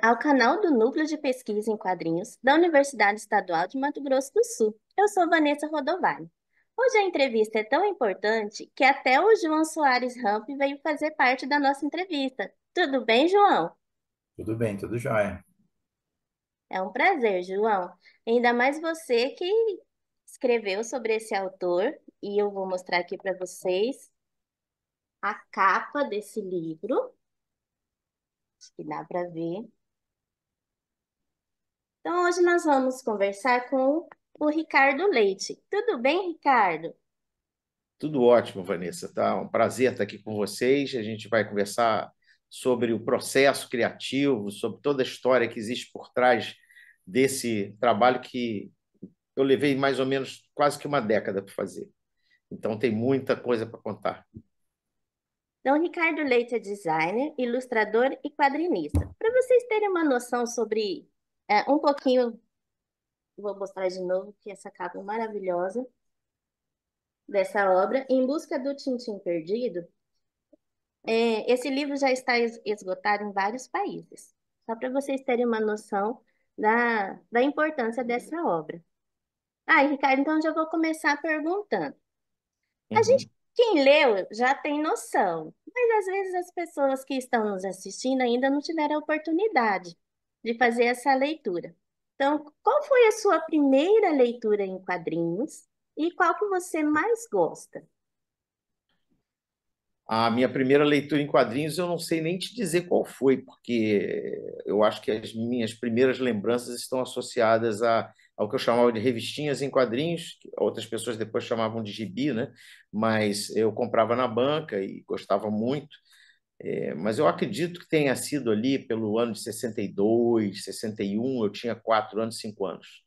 ao canal do Núcleo de Pesquisa em Quadrinhos da Universidade Estadual de Mato Grosso do Sul. Eu sou Vanessa Rodovalho. Hoje a entrevista é tão importante que até o João Soares Ramp veio fazer parte da nossa entrevista. Tudo bem, João? Tudo bem, tudo jóia. É um prazer, João. Ainda mais você que escreveu sobre esse autor, e eu vou mostrar aqui para vocês a capa desse livro Acho que dá para ver. Então, hoje nós vamos conversar com o Ricardo Leite. Tudo bem, Ricardo? Tudo ótimo, Vanessa. Tá um prazer estar aqui com vocês. A gente vai conversar sobre o processo criativo, sobre toda a história que existe por trás desse trabalho que eu levei mais ou menos quase que uma década para fazer. Então tem muita coisa para contar. Então, Ricardo Leite é designer, ilustrador e quadrinista. Para vocês terem uma noção sobre é, um pouquinho, vou mostrar de novo, que essa capa é maravilhosa dessa obra, Em Busca do Tintim Perdido, é, esse livro já está esgotado em vários países, só para vocês terem uma noção da, da importância dessa obra. Ah, Ricardo, então já vou começar perguntando. Uhum. A gente, quem leu, já tem noção, mas às vezes as pessoas que estão nos assistindo ainda não tiveram a oportunidade de fazer essa leitura. Então, qual foi a sua primeira leitura em quadrinhos e qual que você mais gosta? A minha primeira leitura em quadrinhos eu não sei nem te dizer qual foi, porque eu acho que as minhas primeiras lembranças estão associadas a, ao que eu chamava de revistinhas em quadrinhos, que outras pessoas depois chamavam de gibi, né? Mas eu comprava na banca e gostava muito. É, mas eu acredito que tenha sido ali pelo ano de 62, 61, eu tinha quatro anos, cinco anos.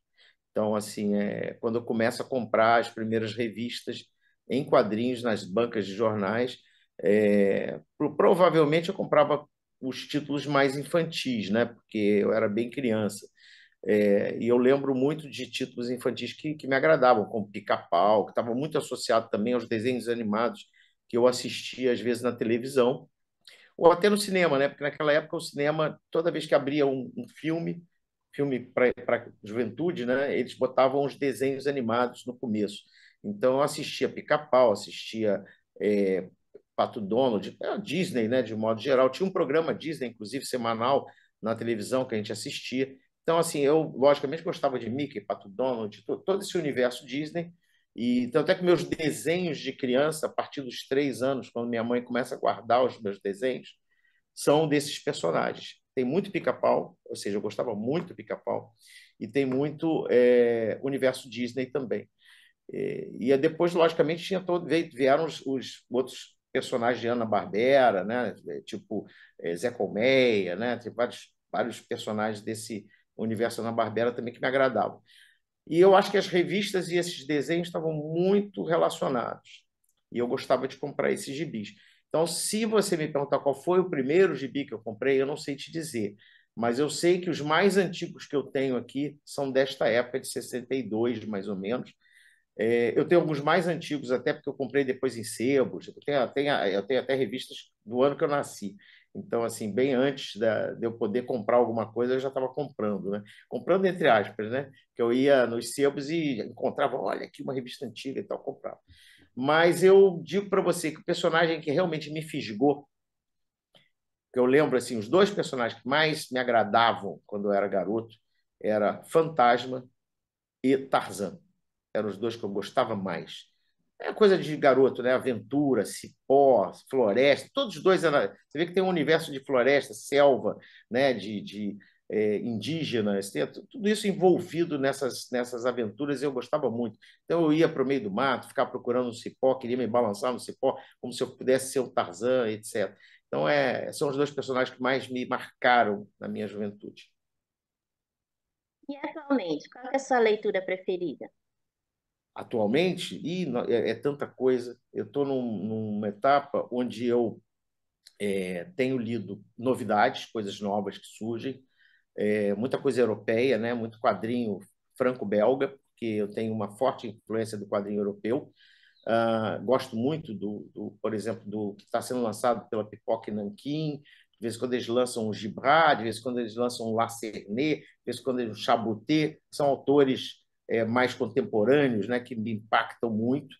Então, assim, é, quando eu começo a comprar as primeiras revistas em quadrinhos nas bancas de jornais, é, provavelmente eu comprava os títulos mais infantis, né? Porque eu era bem criança. É, e eu lembro muito de títulos infantis que, que me agradavam, como Pica-Pau, que estava muito associado também aos desenhos animados que eu assistia às vezes na televisão ou até no cinema, né? Porque naquela época o cinema, toda vez que abria um, um filme, filme para juventude, né? Eles botavam os desenhos animados no começo. Então eu assistia Pica-Pau, assistia é, Pato Donald, é Disney, né? De modo geral, tinha um programa Disney, inclusive semanal na televisão que a gente assistia. Então assim, eu logicamente gostava de Mickey, Pato Donald, todo esse universo Disney e, então, até que meus desenhos de criança, a partir dos três anos, quando minha mãe começa a guardar os meus desenhos, são desses personagens. Tem muito pica-pau, ou seja, eu gostava muito do pica-pau, e tem muito é, universo Disney também. É, e, e depois, logicamente, tinha todo, vieram os, os outros personagens de Ana-Barbera, né? É, tipo é, Zé Colmeia, né? tem vários, vários personagens desse universo Ana-Barbera também que me agradavam. E eu acho que as revistas e esses desenhos estavam muito relacionados. E eu gostava de comprar esses gibis. Então, se você me perguntar qual foi o primeiro gibi que eu comprei, eu não sei te dizer. Mas eu sei que os mais antigos que eu tenho aqui são desta época, de 62, mais ou menos. É, eu tenho alguns mais antigos, até porque eu comprei depois em sebos. Eu tenho, eu tenho, eu tenho até revistas do ano que eu nasci. Então, assim, bem antes da, de eu poder comprar alguma coisa, eu já estava comprando, né? Comprando entre aspas, né? Que eu ia nos sebos e encontrava, olha aqui uma revista antiga e tal, comprava. Mas eu digo para você que o personagem que realmente me fisgou, que eu lembro assim, os dois personagens que mais me agradavam quando eu era garoto, era Fantasma e Tarzan. Eram os dois que eu gostava mais é coisa de garoto, né? Aventura, cipó, floresta, todos os dois. Você vê que tem um universo de floresta, selva, né? De, de é, indígenas, tem, tudo isso envolvido nessas, nessas aventuras. Eu gostava muito. Então eu ia para o meio do mato, ficar procurando um cipó, queria me balançar no cipó, como se eu pudesse ser o Tarzan, etc. Então é, são os dois personagens que mais me marcaram na minha juventude. E atualmente, qual é a sua leitura preferida? atualmente, e é, é, tanta coisa. Eu estou num, numa etapa onde eu é, tenho lido novidades, coisas novas que surgem, é, muita coisa europeia, né? muito quadrinho franco-belga, porque eu tenho uma forte influência do quadrinho europeu. Uh, gosto muito, do, do, por exemplo, do que está sendo lançado pela Pipoca e Nanquim, de vez em quando eles lançam o Gibrat, de vez em quando eles lançam o Lacernet, de vez em quando eles Chaboté, são autores é, mais contemporâneos, né, que me impactam muito.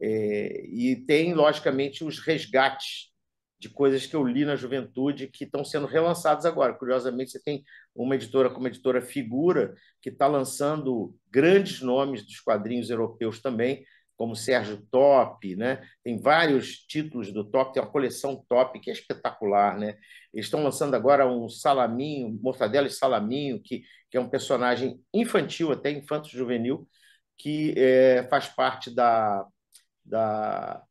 É, e tem, logicamente, os resgates de coisas que eu li na juventude que estão sendo relançados agora. Curiosamente, você tem uma editora como a editora Figura, que está lançando grandes nomes dos quadrinhos europeus também, como Sérgio Top, né? tem vários títulos do Top, tem uma coleção Top que é espetacular. Né? Eles estão lançando agora um Salaminho, Mortadelo e Salaminho, que, que é um personagem infantil, até infanto-juvenil, que é, faz parte da. da,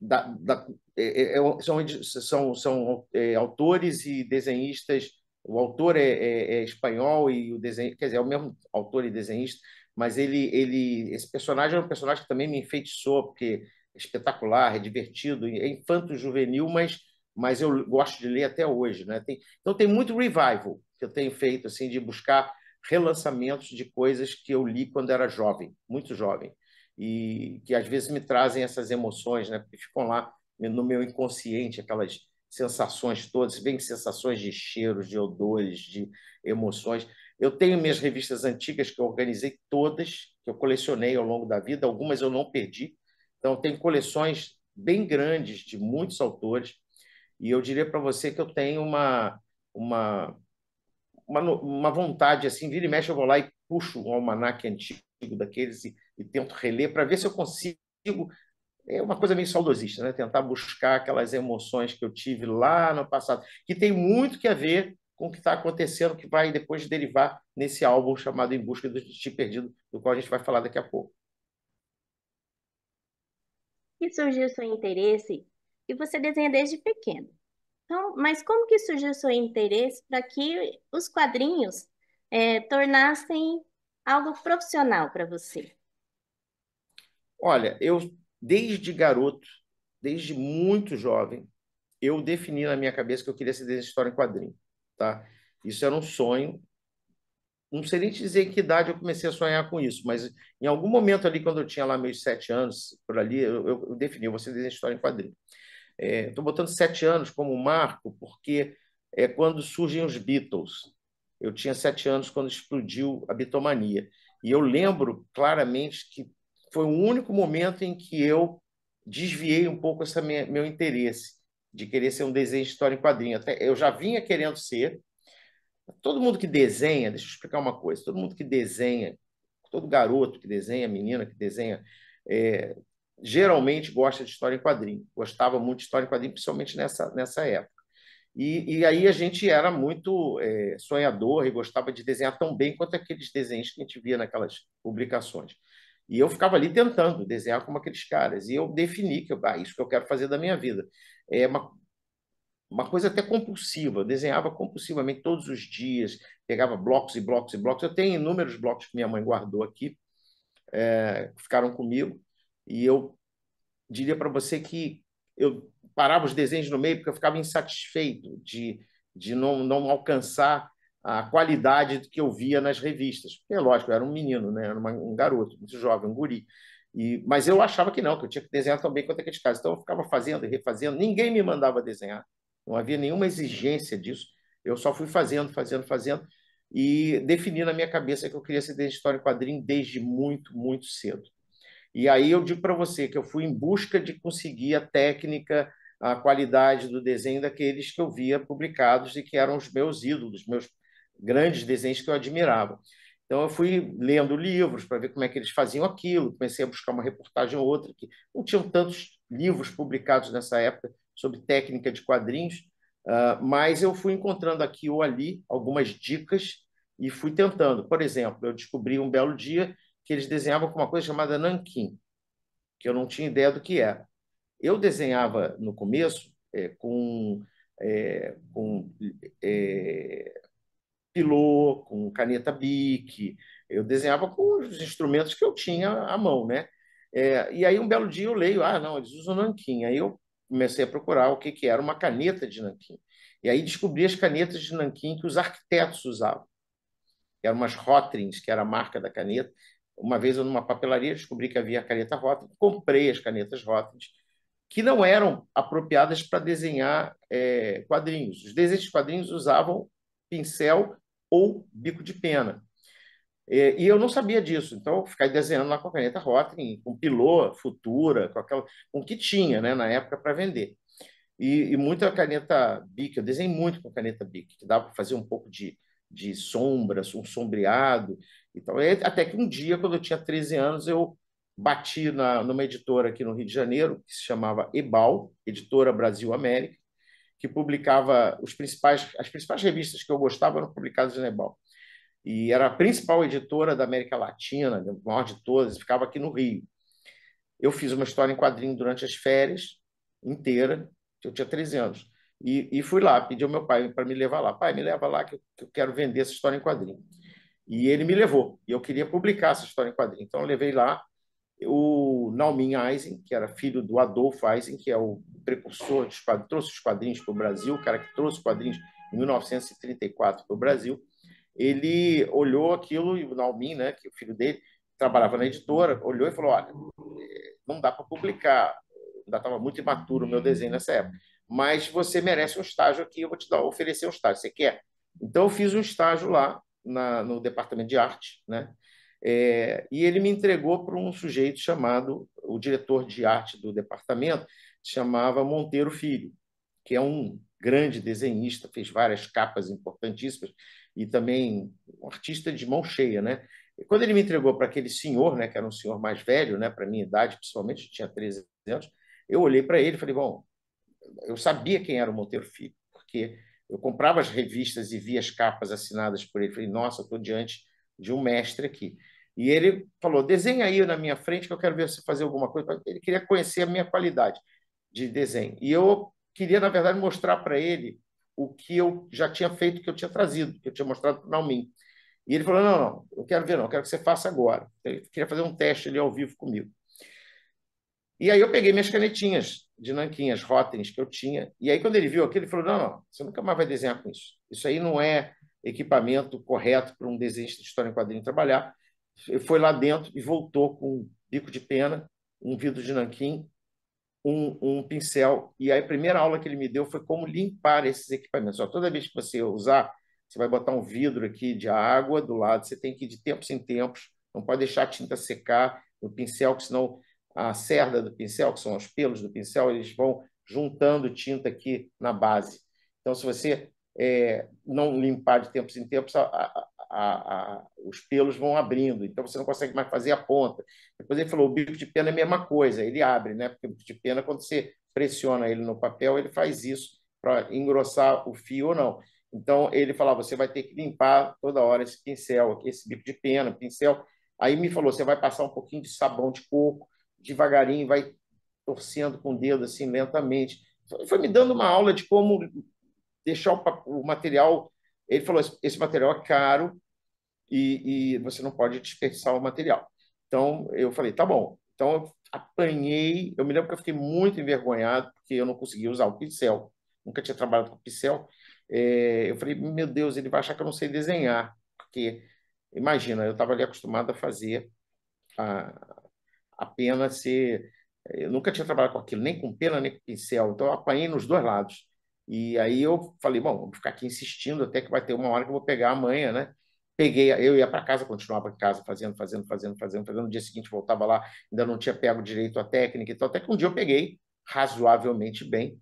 da, da é, é, é são são, são é, autores e desenhistas. O autor é, é espanhol e o desenho, quer dizer, é o mesmo autor e desenhista mas ele, ele, esse personagem é um personagem que também me enfeitiçou, porque é espetacular, é divertido, é infanto-juvenil, mas, mas eu gosto de ler até hoje. Né? Tem, então tem muito revival que eu tenho feito, assim, de buscar relançamentos de coisas que eu li quando era jovem, muito jovem, e que às vezes me trazem essas emoções, né? porque ficam lá no meu inconsciente, aquelas sensações todas, se bem que sensações de cheiros, de odores, de emoções. Eu tenho minhas revistas antigas que eu organizei todas, que eu colecionei ao longo da vida, algumas eu não perdi. Então, eu tenho coleções bem grandes de muitos autores. E eu diria para você que eu tenho uma, uma, uma, uma, vontade, assim, vira e mexe, eu vou lá e puxo um almanac antigo daqueles e, e tento reler para ver se eu consigo. É uma coisa meio saudosista, né? Tentar buscar aquelas emoções que eu tive lá no passado, que tem muito que a ver com o que está acontecendo, que vai depois derivar nesse álbum chamado Em Busca do Te Perdido, do qual a gente vai falar daqui a pouco. E surgiu seu interesse e você desenha desde pequeno. Então, mas como que surgiu seu interesse para que os quadrinhos é, tornassem algo profissional para você? Olha, eu desde garoto, desde muito jovem, eu defini na minha cabeça que eu queria ser desenhista de história em quadrinho tá? Isso era um sonho. Não sei nem te dizer em que idade eu comecei a sonhar com isso, mas em algum momento ali, quando eu tinha lá meus sete anos, por ali, eu, eu defini, você desenha história em quadrinho. Estou é, botando sete anos como marco, porque é quando surgem os Beatles. Eu tinha sete anos quando explodiu a bitomania. E eu lembro claramente que foi o único momento em que eu desviei um pouco esse meu interesse de querer ser um desenho de história em quadrinho. Até, eu já vinha querendo ser. Todo mundo que desenha, deixa eu explicar uma coisa, todo mundo que desenha, todo garoto que desenha, menina que desenha, é, geralmente gosta de história em quadrinho. Gostava muito de história em quadrinho, principalmente nessa, nessa época. E, e aí a gente era muito é, sonhador e gostava de desenhar tão bem quanto aqueles desenhos que a gente via naquelas publicações. E eu ficava ali tentando desenhar como aqueles caras. E eu defini que ah, isso que eu quero fazer da minha vida é, uma, uma coisa até compulsiva, eu desenhava compulsivamente todos os dias, pegava blocos e blocos e blocos. Eu tenho inúmeros blocos que minha mãe guardou aqui, é, ficaram comigo, e eu diria para você que eu parava os desenhos no meio porque eu ficava insatisfeito de, de não, não alcançar a qualidade que eu via nas revistas. é lógico, eu era um menino, né? era uma, um garoto, muito jovem, um guri. E, mas eu achava que não, que eu tinha que desenhar tão bem quanto aqueles caras. Então eu ficava fazendo e refazendo, ninguém me mandava desenhar. Não havia nenhuma exigência disso. Eu só fui fazendo, fazendo, fazendo e defini na minha cabeça que eu queria ser desenhista história e quadrinho desde muito, muito cedo. E aí eu digo para você que eu fui em busca de conseguir a técnica, a qualidade do desenho daqueles que eu via publicados e que eram os meus ídolos, meus grandes desenhos que eu admirava. Então eu fui lendo livros para ver como é que eles faziam aquilo, comecei a buscar uma reportagem ou outra, que não tinham tantos livros publicados nessa época sobre técnica de quadrinhos, uh, mas eu fui encontrando aqui ou ali algumas dicas e fui tentando. Por exemplo, eu descobri um belo dia que eles desenhavam com uma coisa chamada nanquim, que eu não tinha ideia do que era. É. Eu desenhava no começo é, com, é, com é, pilô, com caneta bic eu desenhava com os instrumentos que eu tinha à mão, né? É, e aí um belo dia eu leio, ah, não, eles usam nanquim. Aí eu comecei a procurar o que, que era uma caneta de nanquim. E aí descobri as canetas de nanquim que os arquitetos usavam. Eram umas Rotrins, que era a marca da caneta. Uma vez eu numa papelaria descobri que havia a caneta Rotring, comprei as canetas Rotrins, que não eram apropriadas para desenhar é, quadrinhos. Os desenhos de quadrinhos usavam pincel ou bico de pena. É, e, eu não sabia disso, então eu ficava desenhando lá com a caneta Rotring, com pilô, futura, com, aquela, com o que tinha né, na época para vender. E, e, muita caneta Bic, eu desenhei muito com caneta Bic, que dá para fazer um pouco de, de sombras, um sombreado então E até que um dia, quando eu tinha 13 anos, eu bati na, numa editora aqui no Rio de Janeiro, que se chamava Ebal, Editora Brasil América, que publicava os principais, as principais revistas que eu gostava eram publicadas no Nebal. E era a principal editora da América Latina, a maior de todas, ficava aqui no Rio. Eu fiz uma história em quadrinho durante as férias inteira, eu tinha 13 anos. E, e, fui lá, pedi ao meu pai para me levar lá. Pai, me leva lá que eu, que eu, quero vender essa história em quadrinho. E ele me levou. E eu queria publicar essa história em quadrinho. Então eu levei lá. O Naumin Eisen, que era filho do Adolfo Eisen, que é o precursor, de, trouxe os quadrinhos para o Brasil, o cara que trouxe os quadrinhos em 1934 para o Brasil. Ele olhou aquilo e o Naumin, né, que é o filho dele, trabalhava na editora, olhou e falou: olha, eh, não dá para publicar, ainda estava muito imaturo o meu desenho nessa época, mas você merece um estágio aqui, eu vou te dar, oferecer um estágio, você quer? Então eu fiz um estágio lá na, no departamento de arte, né? É, e ele me entregou para um sujeito chamado, o diretor de arte do departamento, chamava Monteiro Filho, que é um grande desenhista, fez várias capas importantíssimas e também um artista de mão cheia, né? E quando ele me entregou para aquele senhor, né, que era um senhor mais velho, né, para minha idade, principalmente, tinha 13 anos, eu olhei para ele e falei, bom, eu sabia quem era o Monteiro Filho, porque eu comprava as revistas e via as capas assinadas por ele, falei, nossa, estou diante de um mestre aqui. E ele falou: desenha aí na minha frente que eu quero ver você fazer alguma coisa. Ele queria conhecer a minha qualidade de desenho. E eu queria, na verdade, mostrar para ele o que eu já tinha feito, o que eu tinha trazido, que eu tinha mostrado para o Naumin. E ele falou: não, não, eu quero ver, não, quero que você faça agora. Ele queria fazer um teste ali ao vivo comigo. E aí eu peguei minhas canetinhas de nanquinhas, rótens que eu tinha. E aí, quando ele viu aquilo, ele falou: não, não, você nunca mais vai desenhar com isso. Isso aí não é equipamento correto para um desenho de história em quadrinho trabalhar foi lá dentro e voltou com um bico de pena, um vidro de nanquim, um, um pincel. E aí a primeira aula que ele me deu foi como limpar esses equipamentos. Ó, toda vez que você usar, você vai botar um vidro aqui de água do lado, você tem que ir de tempos em tempos, não pode deixar a tinta secar no pincel, porque senão a cerda do pincel, que são os pelos do pincel, eles vão juntando tinta aqui na base. Então, se você é, não limpar de tempos em tempos, a, a, a, os pelos vão abrindo, então você não consegue mais fazer a ponta. Depois ele falou, o bico de pena é a mesma coisa, ele abre, né? Porque o bico de pena, quando você pressiona ele no papel, ele faz isso para engrossar o fio ou não. Então ele falava, ah, você vai ter que limpar toda hora esse pincel, esse bico de pena, pincel. Aí me falou, você vai passar um pouquinho de sabão de coco, devagarinho, vai torcendo com o dedo assim lentamente. Foi me dando uma aula de como deixar o, o material. Ele falou: esse material é caro e, e, você não pode dispersar o material. Então eu falei: tá bom. Então eu apanhei. Eu me lembro que eu fiquei muito envergonhado porque eu não conseguia usar o pincel. Nunca tinha trabalhado com pincel. É, eu falei: meu Deus, ele vai achar que eu não sei desenhar. Porque, imagina, eu estava ali acostumado a fazer a, a pena ser. Eu nunca tinha trabalhado com aquilo, nem com pena, nem com pincel. Então eu apanhei nos dois lados. E aí eu falei, bom, vou ficar aqui insistindo até que vai ter uma hora que eu vou pegar amanhã né? Peguei, eu ia para casa, continuava em casa fazendo, fazendo, fazendo, fazendo, fazendo. No dia seguinte voltava lá, ainda não tinha pego direito a técnica e tal. Até que um dia eu peguei razoavelmente bem.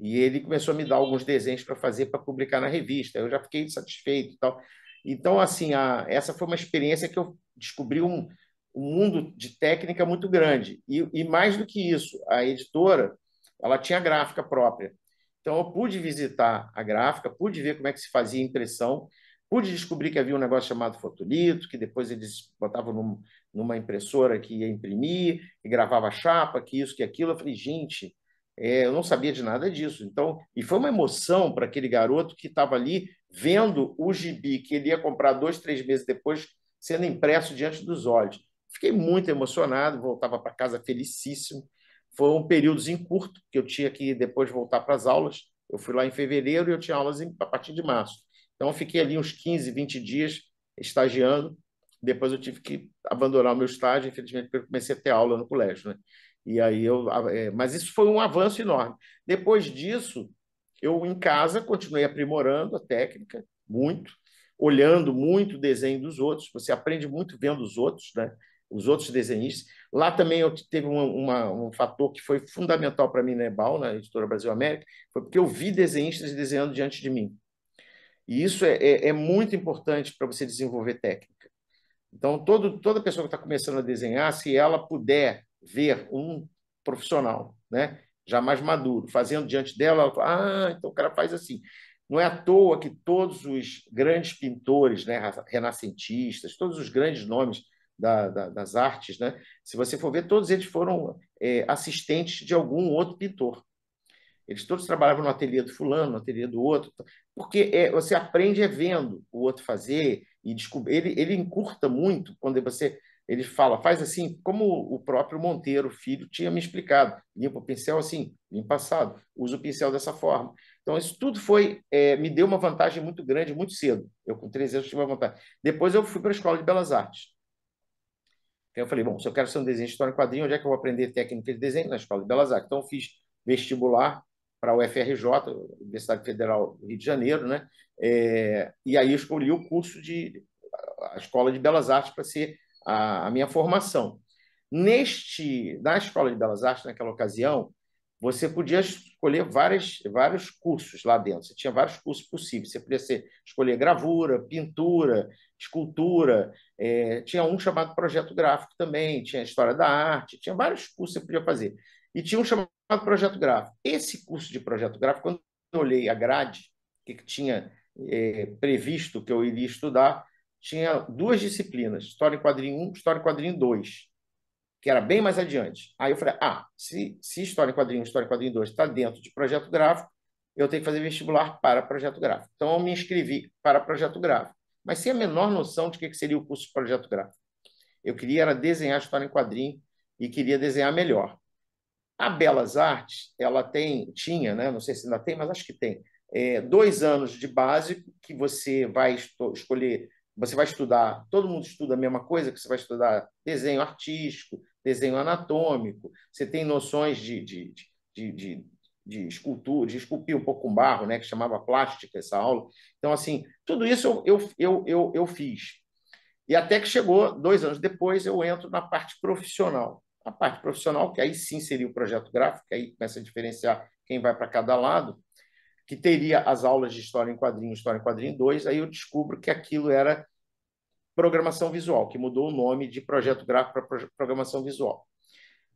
E ele começou a me dar alguns desenhos para fazer, para publicar na revista. Eu já fiquei satisfeito e tal. Então, assim, a, essa foi uma experiência que eu descobri um, um mundo de técnica muito grande. E, e mais do que isso, a editora ela tinha gráfica própria. Então, eu pude visitar a gráfica, pude ver como é que se fazia a impressão, pude descobrir que havia um negócio chamado fotolito, que depois eles botavam num, numa impressora que ia imprimir, e gravava chapa, que isso, que aquilo. Eu falei, gente, é, eu não sabia de nada disso. Então, e foi uma emoção para aquele garoto que estava ali vendo o gibi que ele ia comprar dois, três meses depois sendo impresso diante dos olhos. Fiquei muito emocionado, voltava para casa felicíssimo um período em curto, que eu tinha que depois voltar para as aulas. Eu fui lá em fevereiro e eu tinha aulas em, a partir de março. Então, eu fiquei ali uns 15, 20 dias estagiando. Depois eu tive que abandonar o meu estágio, infelizmente, porque eu comecei a ter aula no colégio. Né? E aí eu, é, mas isso foi um avanço enorme. Depois disso, eu em casa continuei aprimorando a técnica, muito, olhando muito o desenho dos outros. Você aprende muito vendo os outros, né? os outros desenhistas. Lá também eu teve uma, uma, um fator que foi fundamental para mim na Ebal, na Editora Brasil América, foi porque eu vi desenhistas desenhando diante de mim. E isso é, é, é muito importante para você desenvolver técnica. Então, todo, toda pessoa que está começando a desenhar, se ela puder ver um profissional, né, já mais maduro, fazendo diante dela, ela fala, ah, então o cara faz assim. Não é à toa que todos os grandes pintores, né, renascentistas, todos os grandes nomes da, da, das artes, né? se você for ver, todos eles foram é, assistentes de algum outro pintor. Eles todos trabalhavam no ateliê do fulano, no ateliê do outro, porque é, você aprende é vendo o outro fazer e descobrir. Ele, ele encurta muito quando você ele fala, faz assim, como o próprio Monteiro, filho, tinha me explicado, limpa o pincel assim, limpa passado, usa o pincel dessa forma. Então, isso tudo foi, é, me deu uma vantagem muito grande, muito cedo. Eu, com 13 anos, tive uma vantagem. Depois eu fui para a Escola de Belas Artes. Então eu falei, bom, se eu quero ser um desenho de história em quadrinho, onde é que eu vou aprender técnica de desenho? Na Escola de Belas Artes. Então eu fiz vestibular para o UFRJ, Universidade Federal do Rio de Janeiro, né? É, e aí eu escolhi o curso de a Escola de Belas Artes para ser a, a minha formação. Neste, na Escola de Belas Artes, naquela ocasião, você podia escolher várias, vários cursos lá dentro. Você tinha vários cursos possíveis. Você podia ser, escolher gravura, pintura, escultura. É, tinha um chamado projeto gráfico também. Tinha história da arte. Tinha vários cursos que você podia fazer. E tinha um chamado projeto gráfico. Esse curso de projeto gráfico, quando eu olhei a grade que tinha é, previsto que eu iria estudar, tinha duas disciplinas: história em quadrinho 1, história em quadrinho 2 que era bem mais adiante. Aí eu falei, ah, se, se História em Quadrinho, História em Quadrinho 2 está dentro de projeto gráfico, eu tenho que fazer vestibular para projeto gráfico. Então eu me inscrevi para projeto gráfico, mas sem a menor noção de que seria o curso de projeto gráfico. Eu queria era desenhar História em Quadrinho e queria desenhar melhor. A Belas Artes, ela tem, tinha, né? não sei se ainda tem, mas acho que tem, é, dois anos de básico que você vai escolher você vai estudar, todo mundo estuda a mesma coisa, que você vai estudar desenho artístico, desenho anatômico, você tem noções de, de, de, de, de escultura, de esculpir um pouco com barro, né, que chamava plástica essa aula. Então, assim, tudo isso eu, eu, eu, eu, eu fiz. E até que chegou, dois anos depois, eu entro na parte profissional. A parte profissional, que aí sim seria o projeto gráfico, que aí começa a diferenciar quem vai para cada lado que teria as aulas de História em Quadrinho, História em Quadrinho 2, aí eu descubro que aquilo era programação visual, que mudou o nome de projeto gráfico para programação visual.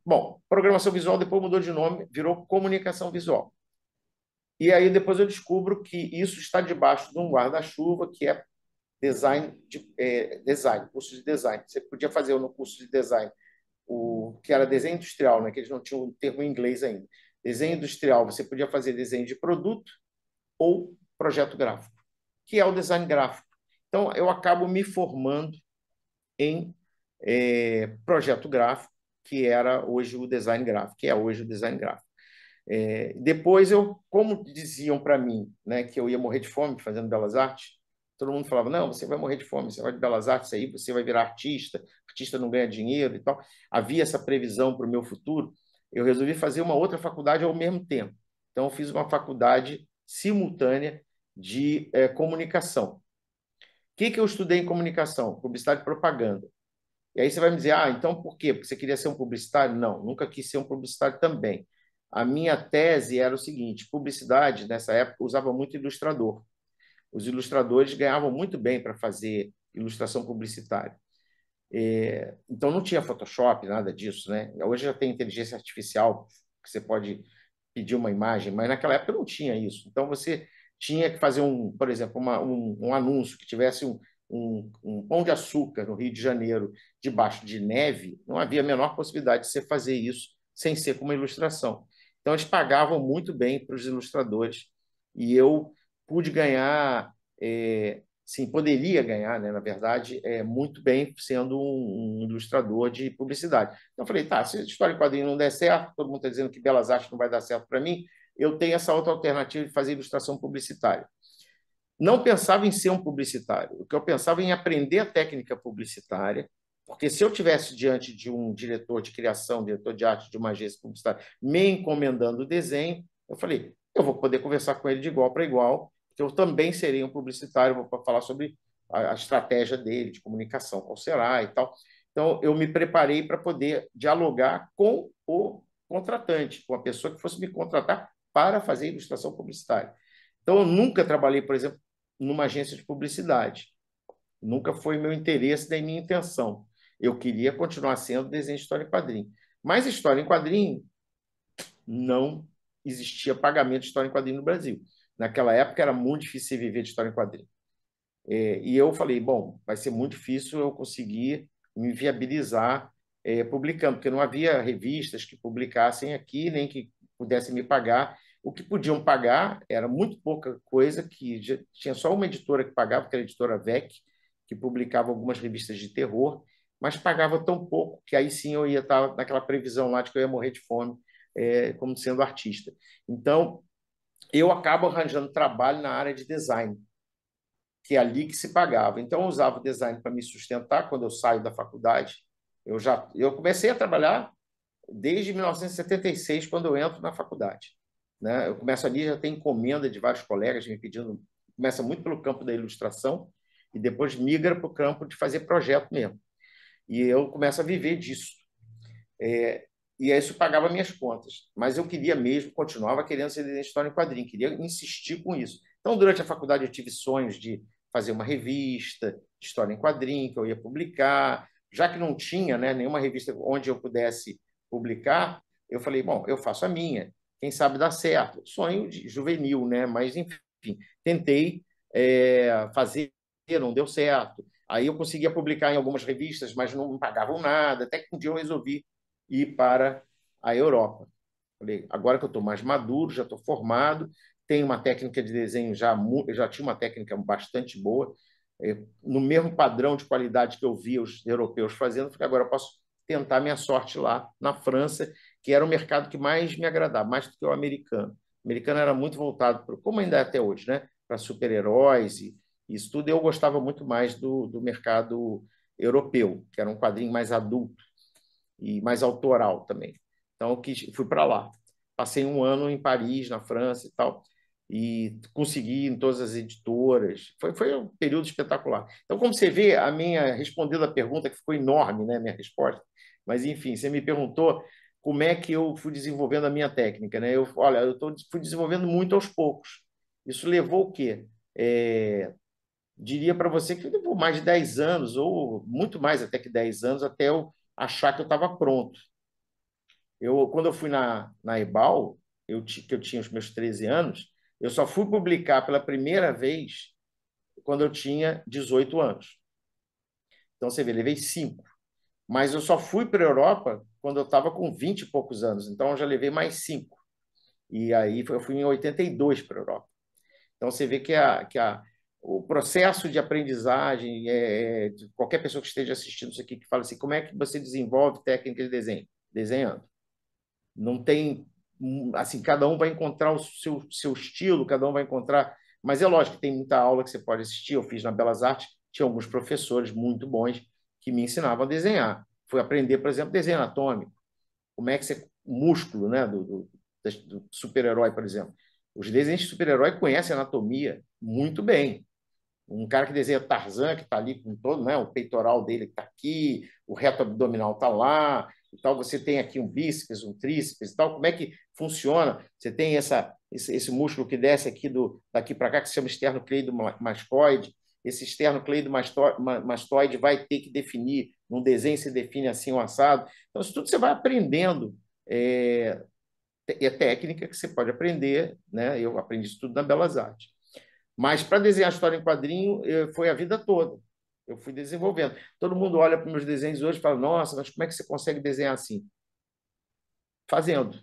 Bom, programação visual depois mudou de nome, virou comunicação visual. E aí depois eu descubro que isso está debaixo de um guarda-chuva, que é design, de, é, design, curso de design. Você podia fazer no curso de design o que era desenho industrial, né? que eles não tinham o um termo em inglês ainda. Desenho industrial, você podia fazer desenho de produto, ou projeto gráfico, que é o design gráfico. Então, eu acabo me formando em é, projeto gráfico, que era hoje o design gráfico, que é hoje o design gráfico. É, depois eu, como diziam para mim, né, que eu ia morrer de fome fazendo belas artes, todo mundo falava: não, você vai morrer de fome, você vai de belas artes aí, você vai virar artista, artista não ganha dinheiro e tal. Havia essa previsão para o meu futuro. Eu resolvi fazer uma outra faculdade ao mesmo tempo. Então, eu fiz uma faculdade simultânea de é, comunicação. O que, que eu estudei em comunicação? Publicidade e propaganda. E aí você vai me dizer, ah, então por quê? Porque você queria ser um publicitário? Não, nunca quis ser um publicitário também. A minha tese era o seguinte: publicidade, nessa época, usava muito ilustrador. Os ilustradores ganhavam muito bem para fazer ilustração publicitária. É, então não tinha Photoshop, nada disso, né? Hoje já tem inteligência artificial, que você pode pedir uma imagem, mas naquela época não tinha isso. Então você tinha que fazer um, por exemplo, uma, um, um, anúncio que tivesse um, um, um, pão de açúcar no Rio de Janeiro debaixo de neve, não havia a menor possibilidade de você fazer isso sem ser com uma ilustração. Então eles pagavam muito bem para os ilustradores e eu pude ganhar é, sim, poderia ganhar, né, na verdade, é, muito bem sendo um, ilustrador de publicidade. Então, eu falei, tá, se a história em quadrinho não der certo, todo mundo está dizendo que Belas Artes não vai dar certo para mim, eu tenho essa outra alternativa de fazer ilustração publicitária. Não pensava em ser um publicitário, o que eu pensava em aprender a técnica publicitária, porque se eu tivesse diante de um diretor de criação, diretor de arte de uma agência publicitária, me encomendando o desenho, eu falei, eu vou poder conversar com ele de igual para igual eu também serei um publicitário, vou falar sobre a, a estratégia dele de comunicação, qual será e tal. Então, eu me preparei para poder dialogar com o contratante, com a pessoa que fosse me contratar para fazer ilustração publicitária. Então, eu nunca trabalhei, por exemplo, numa agência de publicidade. Nunca foi meu interesse nem minha intenção. Eu queria continuar sendo desenho de história em quadrinho. Mas história em quadrinho não existia pagamento de história em quadrinho no Brasil. Naquela época era muito difícil viver de história em quadrinho. É, e eu falei, bom, vai ser muito difícil eu conseguir me viabilizar é, publicando, porque não havia revistas que publicassem aqui, nem que pudessem me pagar. O que podiam pagar era muito pouca coisa, que já, tinha só uma editora que pagava, que era a editora VEC, que publicava algumas revistas de terror, mas pagava tão pouco que aí sim eu ia estar naquela previsão lá de que eu ia morrer de fome é, como sendo artista. Então, eu acabo arranjando trabalho na área de design, que é ali que se pagava. Então, eu usava o design para me sustentar quando eu saio da faculdade. Eu já eu comecei a trabalhar desde 1976, quando eu entro na faculdade. Né? Eu começo ali, já tem encomenda de vários colegas me pedindo. Começa muito pelo campo da ilustração e depois migra para o campo de fazer projeto mesmo. E eu começo a viver disso. É, e isso pagava minhas contas. Mas eu queria mesmo, continuava querendo ser desenhista de história em quadrinho, queria insistir com isso. Então, durante a faculdade, eu tive sonhos de fazer uma revista de história em quadrinho que eu ia publicar. Já que não tinha né, nenhuma revista onde eu pudesse publicar, eu falei, bom, eu faço a minha, quem sabe dá certo. Sonho juvenil, né? Mas, enfim, tentei é, fazer, não deu certo. Aí eu conseguia publicar em algumas revistas, mas não pagavam nada, até que um dia eu resolvi e para a Europa. Falei, agora que eu estou mais maduro, já estou formado, tenho uma técnica de desenho já já tinha uma técnica bastante boa, é, no mesmo padrão de qualidade que eu via os europeus fazendo, porque agora eu posso tentar minha sorte lá na França, que era o mercado que mais me agradava, mais do que o americano. O americano era muito voltado para, como ainda é até hoje, né, para super-heróis e isso tudo. Eu gostava muito mais do, do mercado europeu, que era um quadrinho mais adulto, e mais autoral também. Então eu quis, fui para lá. Passei um ano em Paris, na França e tal, e consegui em todas as editoras. Foi, foi um período espetacular. Então, como você vê, a minha respondendo a pergunta que ficou enorme, né, minha resposta. Mas enfim, você me perguntou como é que eu fui desenvolvendo a minha técnica, né? Eu, olha, eu tô, fui desenvolvendo muito aos poucos. Isso levou o quê? É, diria para você que levou mais de 10 anos, ou muito mais até que 10 anos, até eu achar que eu estava pronto. Eu, quando eu fui na, na Ebal, eu, que eu tinha os meus 13 anos, eu só fui publicar pela primeira vez quando eu tinha 18 anos. Então, você vê, levei cinco. Mas eu só fui para a Europa quando eu estava com 20 e poucos anos. Então, eu já levei mais cinco. E aí, eu fui em 82 para a Europa. Então, você vê que a, que a, o processo de aprendizagem, é, é, de qualquer pessoa que esteja assistindo isso aqui, que fala assim, como é que você desenvolve técnica de desenho? Desenhando. Não tem, hum, assim, cada um vai encontrar o seu, seu estilo, cada um vai encontrar, mas é lógico que tem muita aula que você pode assistir, eu fiz na Belas Artes, tinha alguns professores muito bons que me ensinavam a desenhar. Fui aprender, por exemplo, desenho anatômico. Como é que você, o músculo, né, do, do, do super-herói, por exemplo. Os desenhos de super-herói conhecem a anatomia muito bem um cara que desenha Tarzan, que está ali com todo, né? o peitoral dele está aqui, o reto abdominal está lá, e tal. Você tem aqui um bíceps, um tríceps e tal. Como é que funciona? Você tem essa, esse, esse músculo que desce aqui do, daqui para cá, que se chama externo cleidomastoide. Esse externo cleidomastoide vai ter que definir, num desenho se define assim o um assado. Então, isso tudo você vai aprendendo. É, é técnica que você pode aprender, né? Eu aprendi isso tudo na Belas Artes. Mas para desenhar história em quadrinho foi a vida toda. Eu fui desenvolvendo. Todo mundo olha para meus desenhos hoje e fala: Nossa, mas como é que você consegue desenhar assim? Fazendo,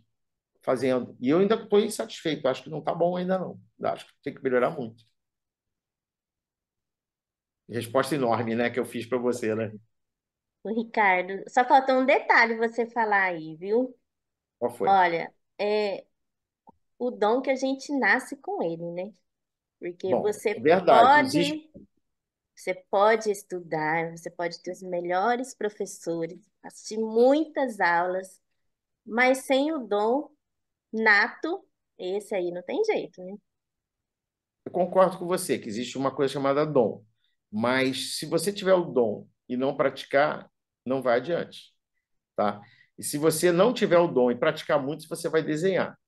fazendo. E eu ainda estou insatisfeito. Acho que não está bom ainda não. Acho que tem que melhorar muito. Resposta enorme, né, que eu fiz para você, né? Ricardo, só faltou um detalhe você falar aí, viu? Qual foi? Olha, é o dom que a gente nasce com ele, né? Porque Bom, você é verdade, pode, existe... você pode estudar, você pode ter os melhores professores, assistir muitas aulas, mas sem o dom nato, esse aí não tem jeito, né? Eu concordo com você que existe uma coisa chamada dom, mas se você tiver o dom e não praticar, não vai adiante, tá? E se você não tiver o dom e praticar muito, você vai desenhar,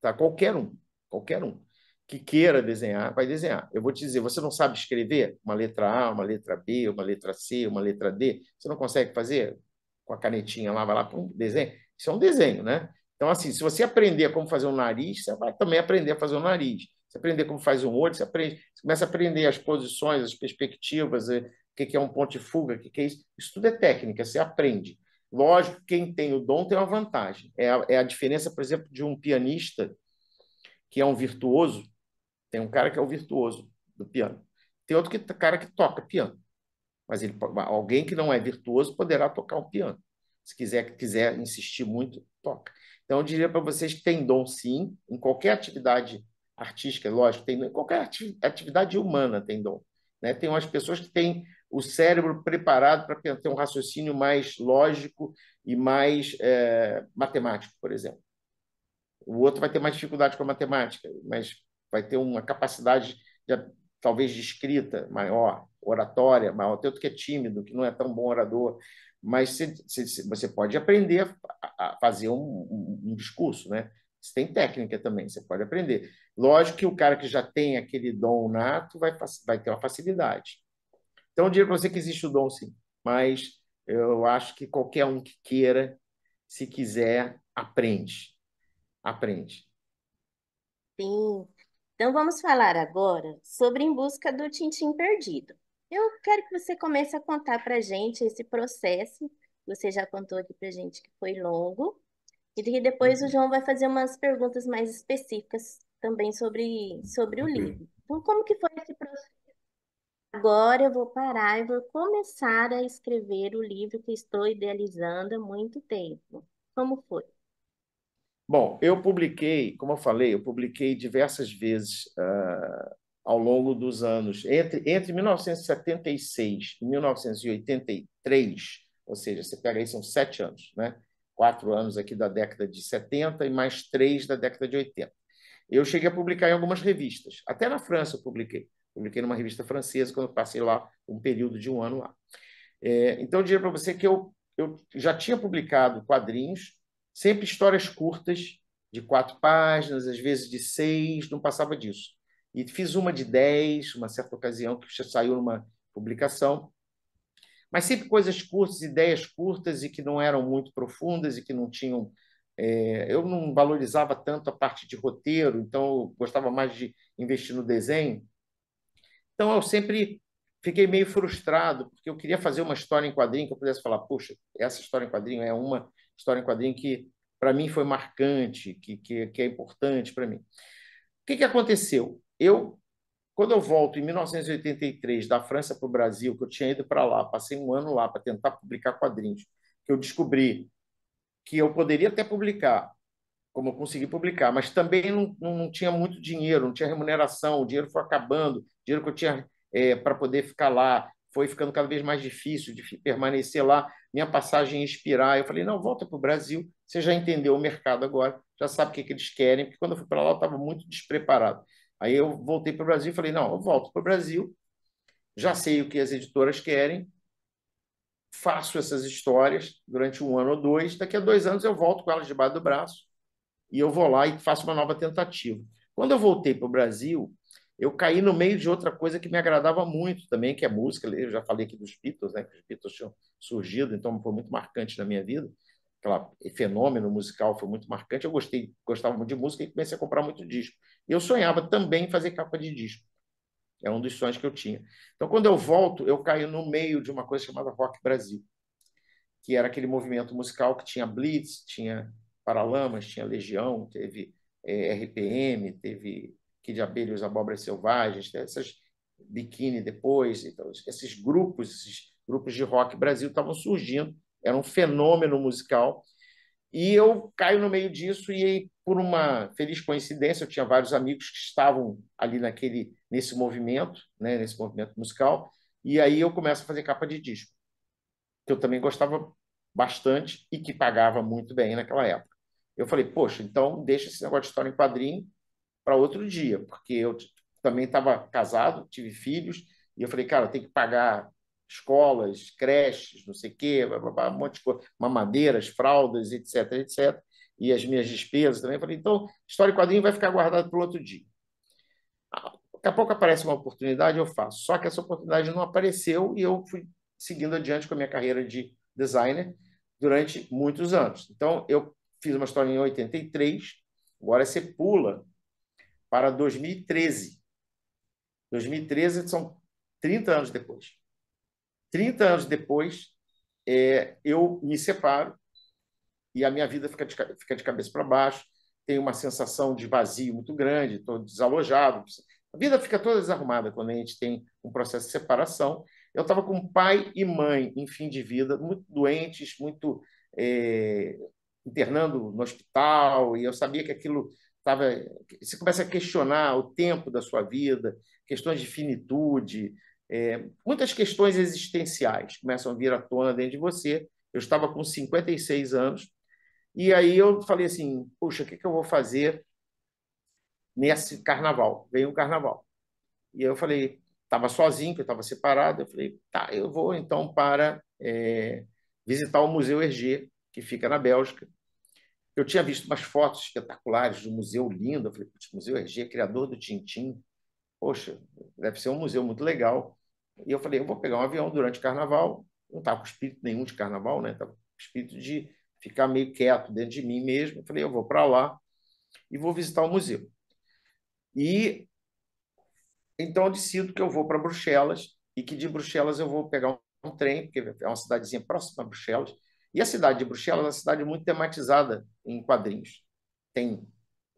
tá? Qualquer um, qualquer um que queira desenhar, vai desenhar. Eu vou te dizer, você não sabe escrever uma letra A, uma letra B, uma letra C, uma letra D? Você não consegue fazer com a canetinha lá, vai lá, um desenho? Isso é um desenho, né? Então, assim, se você aprender como fazer um nariz, você vai também aprender a fazer um nariz. Você aprender como faz um olho, você, aprende, você começa a aprender as posições, as perspectivas, eh, o que é um ponto de fuga, o que é isso. Isso tudo é técnica, você aprende. Lógico, quem tem o dom tem uma vantagem. É a, é a diferença, por exemplo, de um pianista que é um virtuoso tem um cara que é o virtuoso do piano. Tem outro que, cara que toca piano. Mas ele, alguém que não é virtuoso poderá tocar o um piano. Se quiser, quiser insistir muito, toca. Então, eu diria para vocês que tem dom, sim, em qualquer atividade artística, lógico, tem em qualquer atividade humana tem dom. Né? Tem umas pessoas que têm o cérebro preparado para ter um raciocínio mais lógico e mais é, matemático, por exemplo. O outro vai ter mais dificuldade com a matemática, mas vai ter uma capacidade de, talvez de escrita maior, oratória maior, outro que é tímido, que não é tão bom orador, mas você pode aprender a fazer um, um discurso, né? Você tem técnica também, você pode aprender. Lógico que o cara que já tem aquele dom nato vai, vai ter uma facilidade. Então, eu diria para você que existe o dom, sim. Mas eu acho que qualquer um que queira, se quiser, aprende. Aprende. Sim, então vamos falar agora sobre Em Busca do Tintim Perdido. Eu quero que você comece a contar para a gente esse processo. Você já contou aqui para a gente que foi longo. E depois o uhum. João vai fazer umas perguntas mais específicas também sobre, sobre o livro. Então, como que foi esse processo? Agora eu vou parar e vou começar a escrever o livro que estou idealizando há muito tempo. Como foi? Bom, eu publiquei, como eu falei, eu publiquei diversas vezes uh, ao longo dos anos, entre, entre 1976 e 1983, ou seja, você pega aí, são sete anos, né? quatro anos aqui da década de 70 e mais três da década de 80. Eu cheguei a publicar em algumas revistas, até na França eu publiquei. Publiquei numa revista francesa quando passei lá um período de um ano lá. É, então, eu diria para você que eu, eu já tinha publicado quadrinhos, Sempre histórias curtas, de quatro páginas, às vezes de seis, não passava disso. E fiz uma de dez, uma certa ocasião, que saiu numa publicação. Mas sempre coisas curtas, ideias curtas e que não eram muito profundas e que não tinham. É... eu não valorizava tanto a parte de roteiro, então eu gostava mais de investir no desenho. Então eu sempre fiquei meio frustrado, porque eu queria fazer uma história em quadrinho que eu pudesse falar, puxa, essa história em quadrinho é uma história em quadrinho que, para mim, foi marcante, que, que, que é importante para mim. O que, que aconteceu? Eu, quando eu volto em 1983 da França para o Brasil, que eu tinha ido para lá, passei um ano lá para tentar publicar quadrinhos, que eu descobri que eu poderia até publicar, como eu consegui publicar, mas também não, não tinha muito dinheiro, não tinha remuneração, o dinheiro foi acabando, o dinheiro que eu tinha é, eh, para poder ficar lá foi ficando cada vez mais difícil de permanecer lá minha passagem expirar. Eu falei, não, volta para o Brasil, você já entendeu o mercado agora, já sabe o que, é que eles querem, porque quando eu fui para lá eu estava muito despreparado. Aí eu voltei para o Brasil e falei, não, eu volto para o Brasil, já sei o que as editoras querem, faço essas histórias durante um ano ou dois, daqui a dois anos eu volto com elas debaixo do braço e eu vou lá e faço uma nova tentativa. Quando eu voltei para o Brasil, eu caí no meio de outra coisa que me agradava muito também, que é música. Eu já falei aqui dos Beatles, né? Que os Beatles tinham surgido, então foi muito marcante na minha vida. Aquele fenômeno musical foi muito marcante. Eu gostei, gostava muito de música e comecei a comprar muito disco. E eu sonhava também em fazer capa de disco. É um dos sonhos que eu tinha. Então, quando eu volto, eu caio no meio de uma coisa chamada Rock Brasil, que era aquele movimento musical que tinha Blitz, tinha Paralamas, tinha Legião, teve é, eh, RPM, teve que de abelhas, abóboras selvagens, né? essas biquíni depois, então, esses grupos, esses grupos de rock Brasil estavam surgindo, era um fenômeno musical. E eu caio no meio disso e por uma feliz coincidência, eu tinha vários amigos que estavam ali naquele nesse movimento, né, nesse movimento musical, e aí eu começo a fazer capa de disco, que eu também gostava bastante e que pagava muito bem naquela época. Eu falei, poxa, então deixa esse negócio de história em quadrinho para outro dia, porque eu também estava casado, tive filhos, e eu falei, cara, tem que pagar escolas, creches, não sei o quê, blá, blá, blá, um monte de coisa, mamadeiras, fraldas, etc, etc, e as minhas despesas também. Eu falei, então, história e quadrinho vai ficar guardado para o outro dia. Ah, daqui a pouco aparece uma oportunidade, eu faço. Só que essa oportunidade não apareceu e eu fui seguindo adiante com a minha carreira de designer durante muitos anos. Então, eu fiz uma história em 83, agora você pula para 2013. 2013 são 30 anos depois. 30 anos depois, é, eu me separo e a minha vida fica de, fica de cabeça para baixo, tenho uma sensação de vazio muito grande, estou desalojado. A vida fica toda desarrumada quando a gente tem um processo de separação. Eu estava com pai e mãe em fim de vida, muito doentes, muito é, internando no hospital, e eu sabia que aquilo Tava, você começa a questionar o tempo da sua vida, questões de finitude, é, muitas questões existenciais começam a vir à tona dentro de você. Eu estava com 56 anos e aí eu falei assim, puxa, o que, que eu vou fazer nesse carnaval? vem um carnaval. E eu falei, estava sozinho, que eu estava separado, eu falei, tá, eu vou então para é, visitar o Museu Hergé, que fica na Bélgica, eu tinha visto umas fotos espetaculares do museu lindo. Eu falei, putz, Museu RG, é criador do Tintim. Poxa, deve ser um museu muito legal. E eu falei, eu vou pegar um avião durante o carnaval. Não estava com espírito nenhum de carnaval, né? Estava com espírito de ficar meio quieto dentro de mim mesmo. Eu falei, eu vou para lá e vou visitar o museu. E então eu decido que eu vou para Bruxelas e que de Bruxelas eu vou pegar um trem, porque é uma cidadezinha próxima a Bruxelas, e a cidade de Bruxelas é uma cidade muito tematizada em quadrinhos. Tem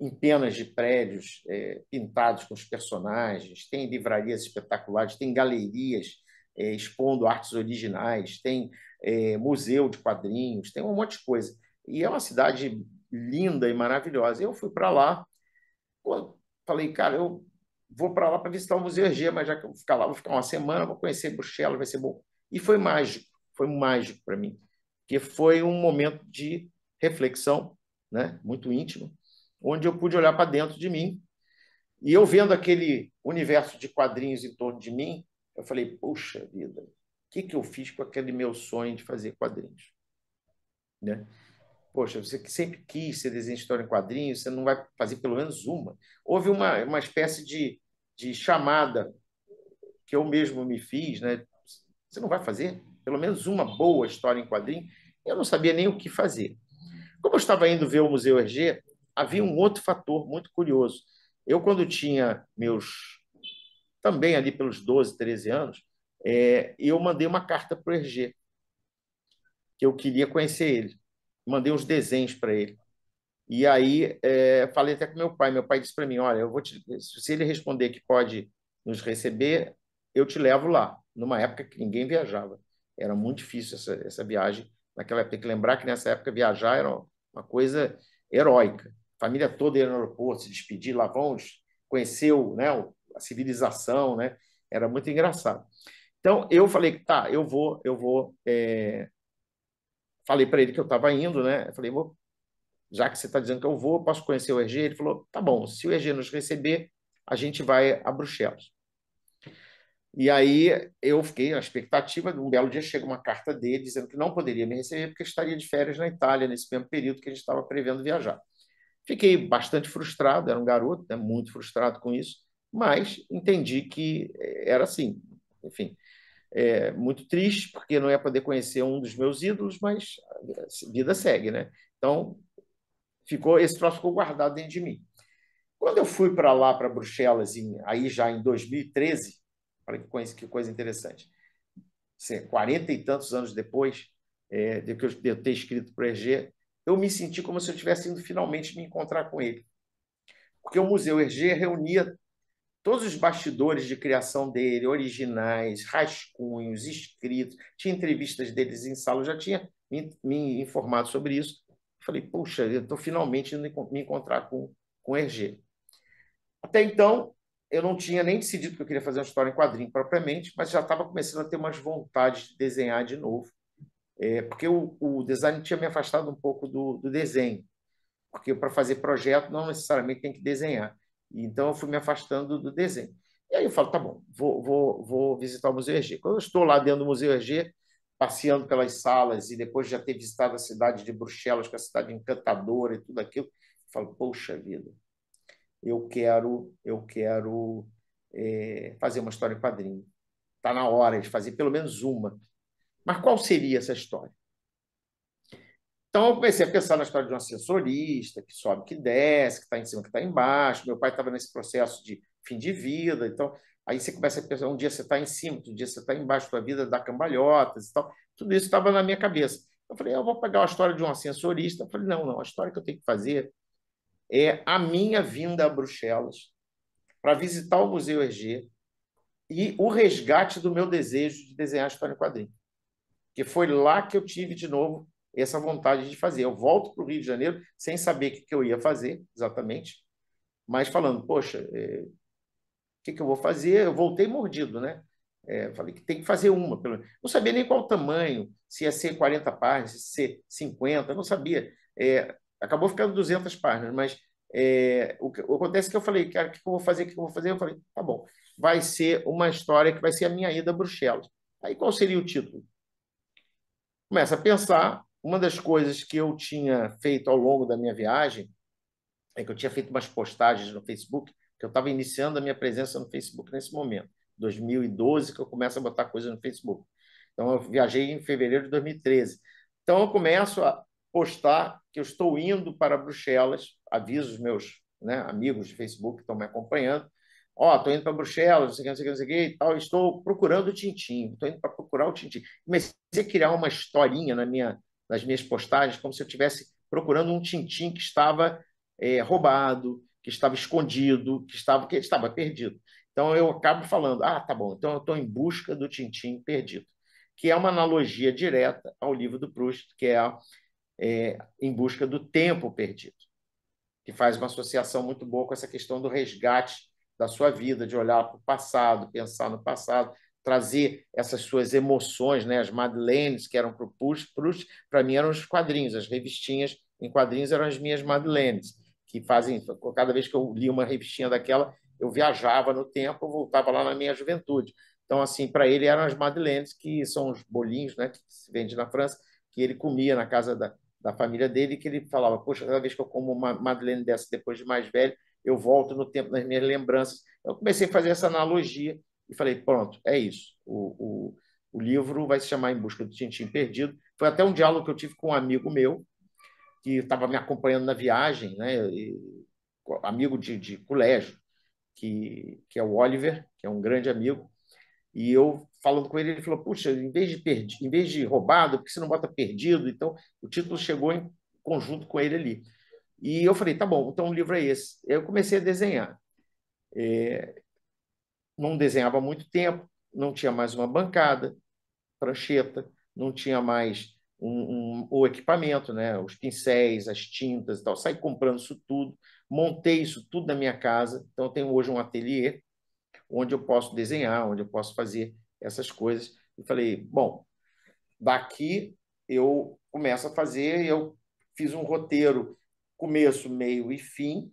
empenas de prédios é, pintados com os personagens, tem livrarias espetaculares, tem galerias é, expondo artes originais, tem é, museu de quadrinhos, tem um monte de coisa. E é uma cidade linda e maravilhosa. Eu fui para lá, falei, cara, eu vou para lá para visitar o Museu Hergé, mas já que eu vou ficar lá, vou ficar uma semana, vou conhecer Bruxelas, vai ser bom. E foi mágico, foi mágico para mim que foi um momento de reflexão, né, muito íntimo, onde eu pude olhar para dentro de mim. E eu vendo aquele universo de quadrinhos em torno de mim, eu falei: "Poxa vida, o que que eu fiz com aquele meu sonho de fazer quadrinhos?" Né? Poxa, você que sempre quis ser desenhista de história em quadrinhos, você não vai fazer pelo menos uma. Houve uma, uma espécie de, de chamada que eu mesmo me fiz, né? Você não vai fazer pelo menos uma boa história em quadrinho eu não sabia nem o que fazer. Como eu estava indo ver o Museu RG, havia um outro fator muito curioso. Eu, quando tinha meus, também ali pelos 12, 13 anos, é, eu mandei uma carta para o Hergé, que eu queria conhecer ele. Mandei os desenhos para ele. E aí é, falei até com meu pai. Meu pai disse para mim: Olha, eu vou te, se ele responder que pode nos receber, eu te levo lá. Numa época que ninguém viajava, era muito difícil essa, essa viagem Naquela, tem que lembrar que nessa época viajar era uma coisa heróica. A família toda ia no aeroporto, se despedir, lá vão, conheceu né, a civilização, né? Era muito engraçado. Então eu falei tá, eu vou, eu vou. É... Falei para ele que eu estava indo, né? Eu falei, vou, já que você está dizendo que eu vou, posso conhecer o EG? Ele falou, tá bom, se o EG nos receber, a gente vai a Bruxelas. E aí eu fiquei na expectativa. Um belo dia chega uma carta dele dizendo que não poderia me receber porque estaria de férias na Itália nesse mesmo período que a gente estava prevendo viajar. Fiquei bastante frustrado, era um garoto, né, muito frustrado com isso, mas entendi que eh, era assim. Enfim, é, muito triste porque não ia poder conhecer um dos meus ídolos, mas a eh, vida segue, né? Então ficou esse troço ficou guardado dentro de mim. Quando eu fui para lá, para Bruxelas, em, aí já em 2013 Olha que coisa, que coisa interessante. Quarenta e tantos anos depois é, de que eu, de eu ter escrito para o Hergé, eu me senti como se eu tivesse indo finalmente me encontrar com ele. Porque o Museu Hergé reunia todos os bastidores de criação dele, originais, rascunhos, escritos, tinha entrevistas deles em sala, eu já tinha me, me informado sobre isso. falei, puxa, eu estou finalmente indo me encontrar com, com o Hergé. Até então, eu não tinha nem decidido que eu queria fazer uma história em quadrinho propriamente, mas já estava começando a ter umas vontades de desenhar de novo, é, porque o, o, design tinha me afastado um pouco do, do desenho, porque para fazer projeto não necessariamente tem que desenhar. Então eu fui me afastando do desenho. E aí eu falo, tá bom, vou, vou, vou visitar o Museu Hergé. Quando eu estou lá dentro do Museu Hergé, passeando pelas salas e depois de já ter visitado a cidade de Bruxelas, que é a cidade encantadora e tudo aquilo, eu falo, poxa vida, eu quero, eu quero é, fazer uma história em quadrinho. Está na hora de fazer pelo menos uma. Mas qual seria essa história? Então eu comecei a pensar na história de um assessorista que sobe, que desce, que está em cima, que está embaixo. Meu pai estava nesse processo de fim de vida, então aí você começa a pensar, um dia você está em cima, outro dia você está embaixo, tua vida dá cambalhotas e tal. Tudo isso estava na minha cabeça. Eu falei, ah, eu vou pegar a história de um ascensorista. Eu falei, não, não, a história que eu tenho que fazer é a minha vinda a Bruxelas para visitar o Museu RG e o resgate do meu desejo de desenhar história em quadrinho. Que foi lá que eu tive de novo essa vontade de fazer. Eu volto para o Rio de Janeiro sem saber o que eu ia fazer exatamente, mas falando, poxa, é... o que, que eu vou fazer? Eu voltei mordido, né? É, falei que tem que fazer uma, pelo menos. Não sabia nem qual o tamanho, se ia ser 40 páginas, se ia ser 50, não sabia. É, Acabou ficando 200 páginas, mas é, o que acontece é que eu falei, cara, o que eu vou fazer, o que eu vou fazer? Eu falei, tá bom, vai ser uma história que vai ser a minha ida a Bruxelas. Aí qual seria o título? Começa a pensar, uma das coisas que eu tinha feito ao longo da minha viagem é que eu tinha feito umas postagens no Facebook, que eu estava iniciando a minha presença no Facebook nesse momento, 2012 que eu começo a botar coisa no Facebook. Então eu viajei em fevereiro de 2013. Então eu começo a, postar que eu estou indo para Bruxelas, aviso os meus né, amigos de Facebook que estão me acompanhando, ó, oh, estou indo para Bruxelas, não sei o que, não sei o que, não sei o que, e tal, estou procurando o Tintim, estou indo para procurar o Tintim. Comecei a criar uma historinha na minha, nas minhas postagens, como se eu estivesse procurando um Tintim que estava é, roubado, que estava escondido, que estava, que estava perdido. Então eu acabo falando, ah, tá bom, então eu estou em busca do Tintim perdido, que é uma analogia direta ao livro do Proust, que é a é, em busca do tempo perdido, que faz uma associação muito boa com essa questão do resgate da sua vida, de olhar para o passado, pensar no passado, trazer essas suas emoções, né? as Madeleines que eram para o Proust, para mim eram os quadrinhos, as revistinhas em quadrinhos eram as minhas Madeleines, que fazem, cada vez que eu li uma revistinha daquela, eu viajava no tempo, eu voltava lá na minha juventude. Então, assim, para ele eram as Madeleines, que são os bolinhos né, que se vende na França, que ele comia na casa da, da família dele, que ele falava, poxa, cada vez que eu como uma madeleine dessa depois de mais velho, eu volto no tempo, nas minhas lembranças. Eu comecei a fazer essa analogia e falei, pronto, é isso. O, o, o livro vai se chamar Em Busca do Tintim Perdido. Foi até um diálogo que eu tive com um amigo meu, que estava me acompanhando na viagem, né? E, amigo de, de colégio, que, que é o Oliver, que é um grande amigo. E eu falando com ele, ele falou: puxa, em vez de, perdi, em vez de roubado, por que você não bota perdido? Então, o título chegou em conjunto com ele ali. E eu falei: tá bom, então o livro é esse. Eu comecei a desenhar. É, não desenhava há muito tempo, não tinha mais uma bancada, prancheta, não tinha mais um, um, o equipamento, né? os pincéis, as tintas e tal. Saí comprando isso tudo, montei isso tudo na minha casa. Então, eu tenho hoje um ateliê onde eu posso desenhar, onde eu posso fazer essas coisas. E falei, bom, daqui eu começo a fazer, eu fiz um roteiro, começo, meio e fim.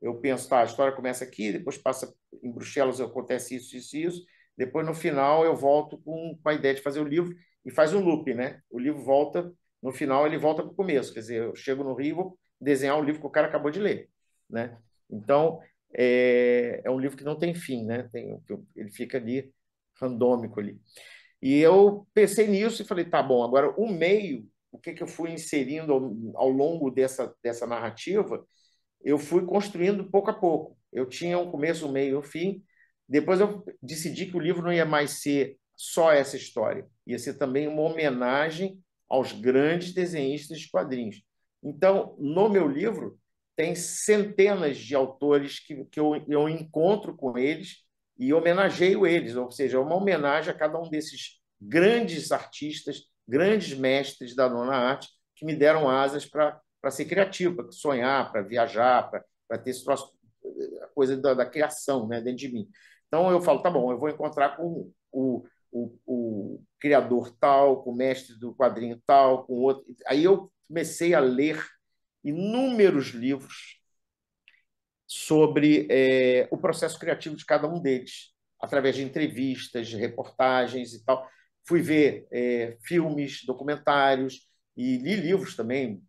Eu penso, tá, a história começa aqui, depois passa em Bruxelas, acontece isso, isso, isso. Depois, no final, eu volto com, com a ideia de fazer o livro e faz um loop, né? O livro volta, no final, ele volta para o começo. Quer dizer, eu chego no Rio, vou desenhar o livro que o cara acabou de ler, né? Então, é, é um livro que não tem fim, né? Tem, ele fica ali randômico ali. E eu pensei nisso e falei, tá bom, agora o meio, o que, que eu fui inserindo ao, ao longo dessa, dessa narrativa, eu fui construindo pouco a pouco. Eu tinha um começo, um meio e um fim. Depois eu decidi que o livro não ia mais ser só essa história, ia ser também uma homenagem aos grandes desenhistas de quadrinhos. Então, no meu livro, tem centenas de autores que, que eu, eu encontro com eles e homenageio eles, ou seja, é uma homenagem a cada um desses grandes artistas, grandes mestres da nona arte, que me deram asas para ser criativo, para sonhar, para viajar, para ter esse troço, eh, a coisa da, da, criação né, dentro de mim. Então eu falo, tá bom, eu vou encontrar com o, o, o criador tal, com o mestre do quadrinho tal, com outro. Aí eu comecei a ler inúmeros livros sobre é, o processo criativo de cada um deles, através de entrevistas, de reportagens e tal. Fui ver é, filmes, documentários e li livros também,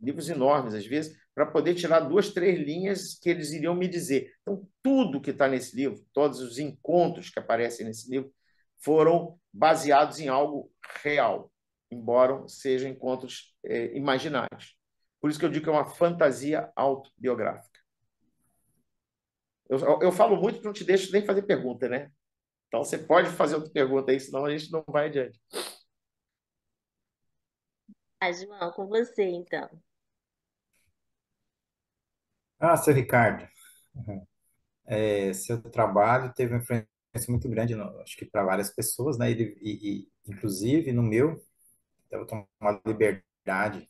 livros enormes às vezes, para poder tirar duas, três linhas que eles iriam me dizer. Então, tudo que está nesse livro, todos os encontros que aparecem nesse livro, foram baseados em algo real, embora sejam encontros é, imaginários. Por isso que eu digo que é uma fantasia autobiográfica. Eu, eu falo muito, não te deixo nem fazer pergunta, né? Então você pode fazer outra pergunta aí, senão a gente não vai adiante. Ah, João, com você então. Ah, seu Ricardo, é, seu trabalho teve uma influência muito grande, no, acho que para várias pessoas, né? E, e, inclusive no meu, eu tomo uma liberdade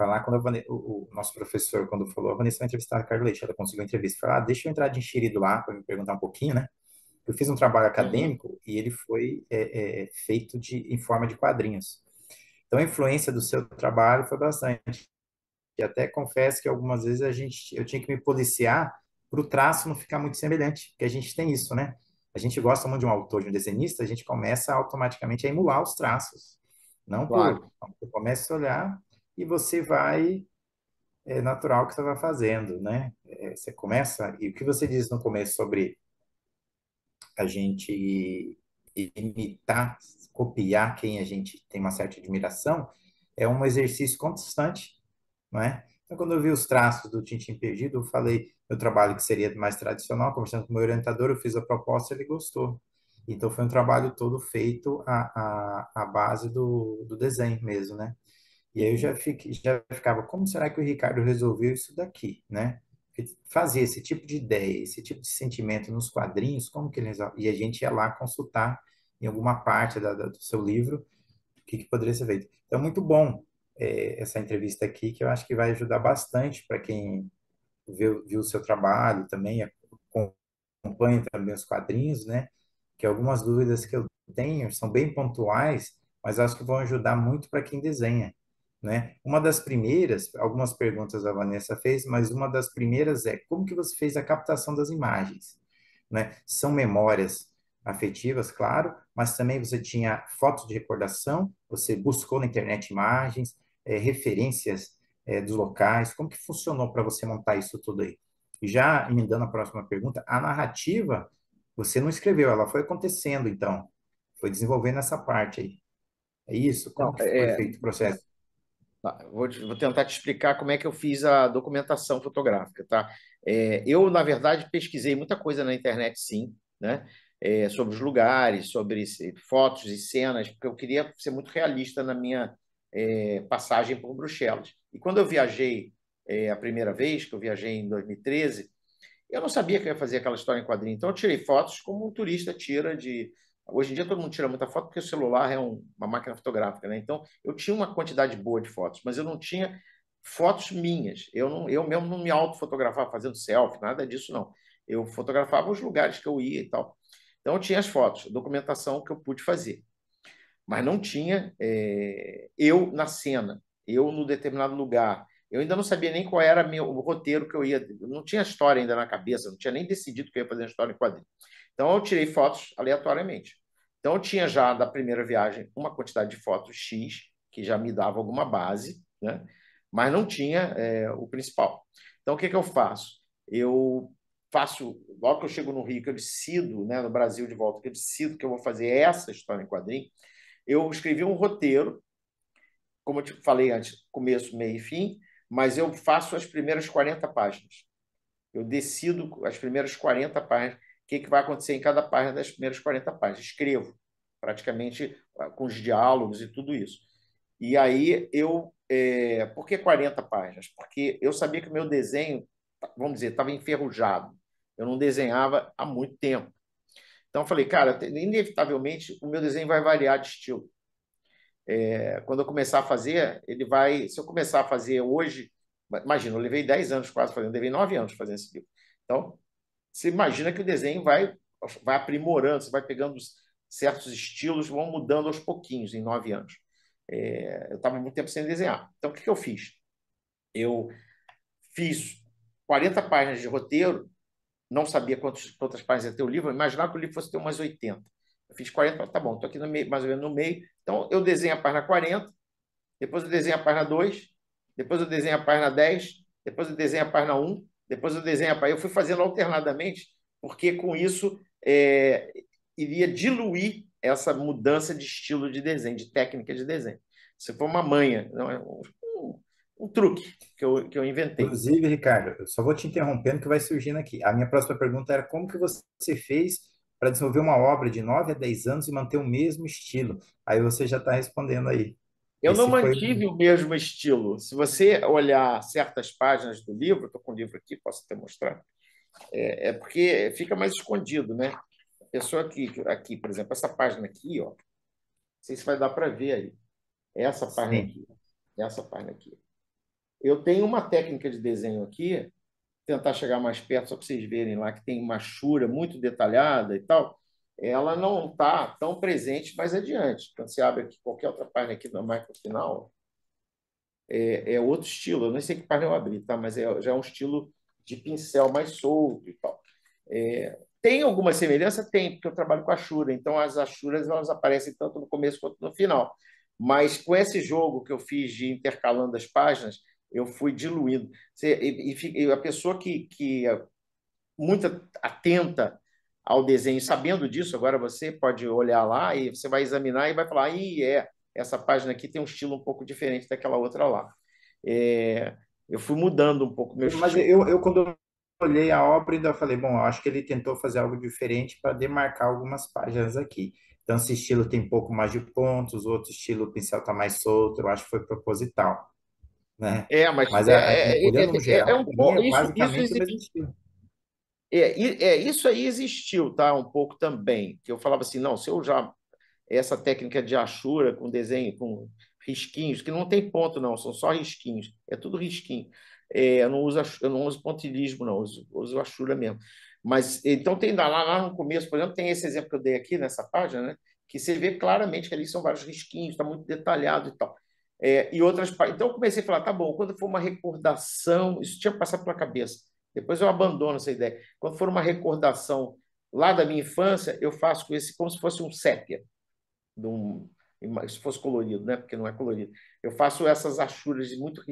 falar. Quando o, o, nosso professor, quando falou, a Vanessa vai entrevistar a Carla Leite, ela conseguiu a entrevista. Falou, ah, deixa eu entrar de enxerido lá para me perguntar um pouquinho, né? Eu fiz um trabalho uhum. acadêmico e ele foi é, é, feito de, em forma de quadrinhos. Então, a influência do seu trabalho foi bastante. E até confesso que algumas vezes a gente, eu tinha que me policiar para o traço não ficar muito semelhante, porque a gente tem isso, né? A gente gosta muito de um autor, de um desenhista, a gente começa automaticamente a emular os traços. Não claro. eu começo a olhar e você vai é natural que você vai fazendo, né? É, você começa, e o que você disse no começo sobre a gente imitar, copiar quem a gente tem uma certa admiração, é um exercício constante, não é? Então, quando eu vi os traços do Tintim Perdido, eu falei meu trabalho que seria mais tradicional, conversando com o meu orientador, eu fiz a proposta, ele gostou. Então, foi um trabalho todo feito à, à, à base do, do desenho mesmo, né? E aí eu já, fiquei, já ficava, como será que o Ricardo resolveu isso daqui, né? Fazer esse tipo de ideia, esse tipo de sentimento nos quadrinhos, como que ele resolve? E a gente ia lá consultar em alguma parte da, da, do seu livro o que, que, poderia ser feito. Então, é muito bom é, essa entrevista aqui, que eu acho que vai ajudar bastante para quem viu, viu o seu trabalho também, acompanha também os quadrinhos, né? Que algumas dúvidas que eu tenho são bem pontuais, mas acho que vão ajudar muito para quem desenha né? Uma das primeiras, algumas perguntas a Vanessa fez, mas uma das primeiras é como que você fez a captação das imagens? Né? São memórias afetivas, claro, mas também você tinha fotos de recordação, você buscou na internet imagens, é, referências é, dos locais, como que funcionou para você montar isso tudo aí? já já emendando a próxima pergunta, a narrativa você não escreveu, ela foi acontecendo então, foi desenvolvendo essa parte aí. É isso? Como então, que foi é... feito o processo? Tá, vou, vou, tentar te explicar como é que eu fiz a documentação fotográfica, tá? É, eu, na verdade, pesquisei muita coisa na internet, sim, né? É, sobre os lugares, sobre fotos e cenas, porque eu queria ser muito realista na minha é, passagem por Bruxelas. E quando eu viajei é, a primeira vez, que eu viajei em 2013, eu não sabia que eu ia fazer aquela história em quadrinho, então eu tirei fotos como um turista tira de Hoje em dia todo mundo tira muita foto porque o celular é um, uma máquina fotográfica, né? Então eu tinha uma quantidade boa de fotos, mas eu não tinha fotos minhas. Eu não, eu mesmo não me autofotografava fazendo selfie, nada disso não. Eu fotografava os lugares que eu ia e tal. Então eu tinha as fotos, documentação que eu pude fazer, mas não tinha é, eu na cena, eu no determinado lugar. Eu ainda não sabia nem qual era meu, o roteiro que eu ia. não tinha a história ainda na cabeça, não tinha nem decidido que eu ia fazer a história em quadrinho. Então eu tirei fotos aleatoriamente. Então, eu tinha já da primeira viagem uma quantidade de fotos X, que já me dava alguma base, né? mas não tinha é, o principal. Então, o que, que eu faço? Eu faço, logo que eu chego no Rio, que eu decido, né, no Brasil de volta, que eu decido que eu vou fazer essa história em quadrinho, eu escrevi um roteiro, como eu te falei antes, começo, meio e fim, mas eu faço as primeiras 40 páginas. Eu decido as primeiras 40 páginas que, que vai acontecer em cada página das primeiras 40 páginas. Escrevo, praticamente ah, com os diálogos e tudo isso. E aí eu. É, por que 40 páginas? Porque eu sabia que o meu desenho, vamos dizer, estava enferrujado. Eu não desenhava há muito tempo. Então eu falei, cara, inevitavelmente o meu desenho vai variar de estilo. É, quando eu começar a fazer, ele vai. Se eu começar a fazer hoje, imagina, eu levei 10 anos quase fazendo, levei 9 anos fazendo esse livro. Então, você imagina que o desenho vai, vai aprimorando, você vai pegando certos estilos, vão mudando aos pouquinhos em nove anos. É, eu estava muito tempo sem desenhar. Então, o que, que eu fiz? Eu fiz 40 páginas de roteiro, não sabia quantos, quantas páginas ia ter o livro, eu imaginava que o livro fosse ter umas 80. Eu fiz 40, tá bom, estou aqui meio, mais ou menos no meio. Então, eu desenho a página 40, depois eu desenho a página 2, depois eu desenho a página 10, depois eu desenho a página 1, depois eu desenho a parede. Eu fui fazendo alternadamente, porque com isso é, iria diluir essa mudança de estilo de desenho, de técnica de desenho. Isso foi uma manha, não é um, um truque que eu, que eu inventei. Inclusive, Ricardo, eu só vou te interrompendo que vai surgindo aqui. A minha próxima pergunta era como que você fez para desenvolver uma obra de 9 a 10 anos e manter o mesmo estilo? Aí você já está respondendo aí. Eu não mantive foi... o mesmo estilo. Se você olhar certas páginas do livro, estou com o livro aqui, posso até mostrar, é, é, porque fica mais escondido, né? A pessoa aqui, aqui, por exemplo, essa página aqui, ó, não sei se vai dar para ver aí. Essa página Sim. aqui. Essa página aqui. Eu tenho uma técnica de desenho aqui, tentar chegar mais perto, só para vocês verem lá, que tem uma chura muito detalhada e tal ela não está tão presente mais adiante. Quando então, você abre aqui, qualquer outra página aqui da Michael Final, é, é, outro estilo. Eu nem sei que página eu abri, tá? mas é, já é um estilo de pincel mais solto e tal. É, tem alguma semelhança? Tem, porque eu trabalho com Ashura. Então, as Ashuras elas aparecem tanto no começo quanto no final. Mas com esse jogo que eu fiz de intercalando as páginas, eu fui diluindo. Você, e, e, a pessoa que, que é muito atenta ao desenho, sabendo disso, agora você pode olhar lá e você vai examinar e vai falar, aí é, essa página aqui tem um estilo um pouco diferente daquela outra lá. É, eu fui mudando um pouco meu Mas estilo. Mas eu, eu, quando olhei a obra, ainda falei, bom, acho que ele tentou fazer algo diferente para demarcar algumas páginas aqui. Então, esse estilo tem um pouco mais de pontos, outro estilo o pincel está mais solto, eu acho que foi proposital. Né? É, mas, mas é, é, é, é, geral, é um bom Isso, isso, é, é, isso aí existiu, tá? Um pouco também. Que eu falava assim, não, se eu já. Essa técnica de achura com desenho, com risquinhos, que não tem ponto, não, são só risquinhos, é tudo risquinho. É, eu, não uso, eu não uso pontilhismo, não, uso, uso achura mesmo. Mas então tem lá, lá no começo, por exemplo, tem esse exemplo que eu dei aqui nessa página, né? Que você vê claramente que ali são vários risquinhos, está muito detalhado e tal. É, e outras Então eu comecei a falar, tá bom, quando for uma recordação, isso tinha que passar pela cabeça. Depois eu abandono essa ideia. Quando for uma recordação lá da minha infância, eu faço com esse como se fosse um sépia, um, se fosse colorido, né? Porque não é colorido. Eu faço essas achuras muito,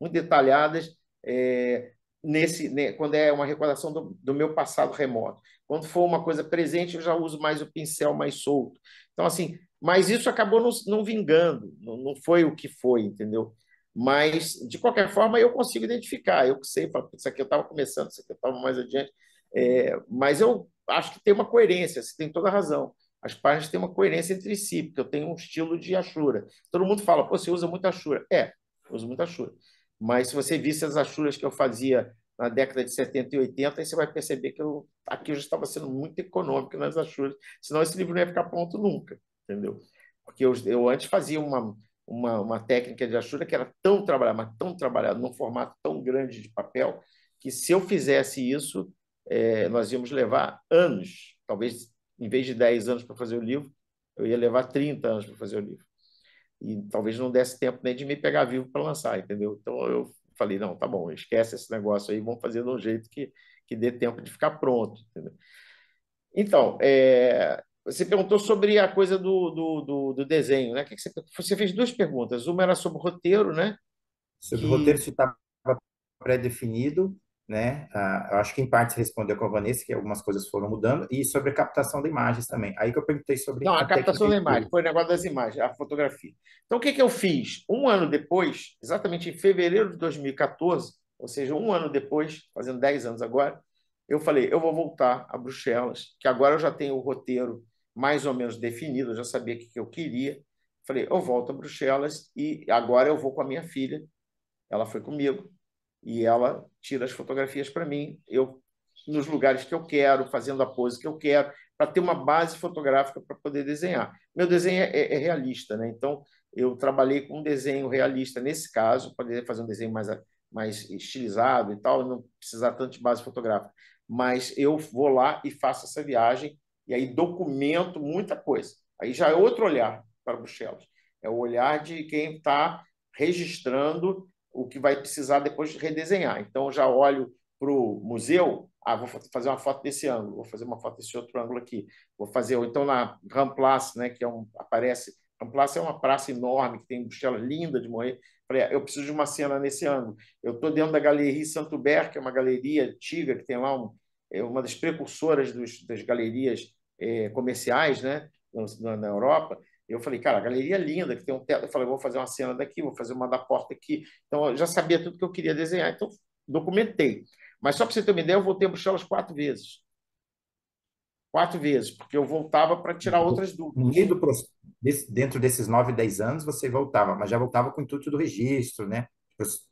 muito detalhadas é, nesse né? quando é uma recordação do, do, meu passado remoto. Quando for uma coisa presente, eu já uso mais o pincel mais solto. Então assim, mas isso acabou não, não vingando, não, não foi o que foi, entendeu? Mas, de qualquer forma, eu consigo identificar. Eu sei, isso aqui eu estava começando, isso aqui eu estava mais adiante. É, mas eu acho que tem uma coerência, você tem toda a razão. As páginas têm uma coerência entre si, porque eu tenho um estilo de achura Todo mundo fala, Pô, você usa muita achura É, eu uso muita achura. Mas se você visse as achuras que eu fazia na década de 70 e 80, aí você vai perceber que eu, aqui eu já estava sendo muito econômico nas achuras senão esse livro não ia ficar pronto nunca, entendeu? Porque eu, eu antes fazia uma, uma, uma técnica de achura que era tão trabalhada, mas tão trabalhada, num formato tão grande de papel, que se eu fizesse isso, é, nós íamos levar anos, talvez em vez de 10 anos para fazer o livro, eu ia levar 30 anos para fazer o livro. E talvez não desse tempo nem de me pegar vivo para lançar, entendeu? Então eu falei, não, tá bom, esquece esse negócio aí, vamos fazer de um jeito que, que dê tempo de ficar pronto, entendeu? Então, é, você perguntou sobre a coisa do, do, do, do desenho, né? Que que você, você, fez duas perguntas. Uma era sobre o roteiro, né? Sobre o roteiro, se estava pré-definido, né? Ah, eu acho que em parte você respondeu com a Vanessa, que algumas coisas foram mudando, e sobre a captação de imagens também. Aí que eu perguntei sobre. Não, a, a captação da imagem, foi o negócio das imagens, a fotografia. Então, o que, que eu fiz? Um ano depois, exatamente em fevereiro de 2014, ou seja, um ano depois, fazendo 10 anos agora, eu falei: eu vou voltar a Bruxelas, que agora eu já tenho o roteiro mais ou menos definido, eu já sabia o que eu queria. Falei, eu volto a Bruxelas e agora eu vou com a minha filha. Ela foi comigo e ela tira as fotografias para mim, eu nos lugares que eu quero, fazendo a pose que eu quero, para ter uma base fotográfica para poder desenhar. Meu desenho é, é, realista, né? Então eu trabalhei com um desenho realista nesse caso, poderia fazer um desenho mais mais estilizado e tal, não precisar tanto de base fotográfica. Mas eu vou lá e faço essa viagem e aí documento muita coisa. Aí já é outro olhar para Buchelos. É o olhar de quem está registrando o que vai precisar depois de redesenhar. Então, já olho para o museu, ah, vou fazer uma foto desse ângulo, vou fazer uma foto desse outro ângulo aqui, vou fazer, ou então na Ramplace, né, que é um, aparece, Ramplace é uma praça enorme, que tem Buchelos linda de morrer, ah, eu preciso de uma cena nesse ângulo. Eu estou dentro da Galeria Santo Hubert que é uma galeria antiga, que tem lá um, é uma das precursoras dos, das galerias eh, comerciais, né, na, na, Europa, eu falei, cara, a galeria é linda, que tem um teto. Eu falei, vou fazer uma cena daqui, vou fazer uma da porta aqui. Então, eu já sabia tudo que eu queria desenhar, então documentei. Mas só para você ter uma ideia, eu voltei a Bruxelas quatro vezes. Quatro vezes, porque eu voltava para tirar outras dúvidas. No meio do dentro desses nove, dez anos, você voltava, mas já voltava com o intuito do registro, né?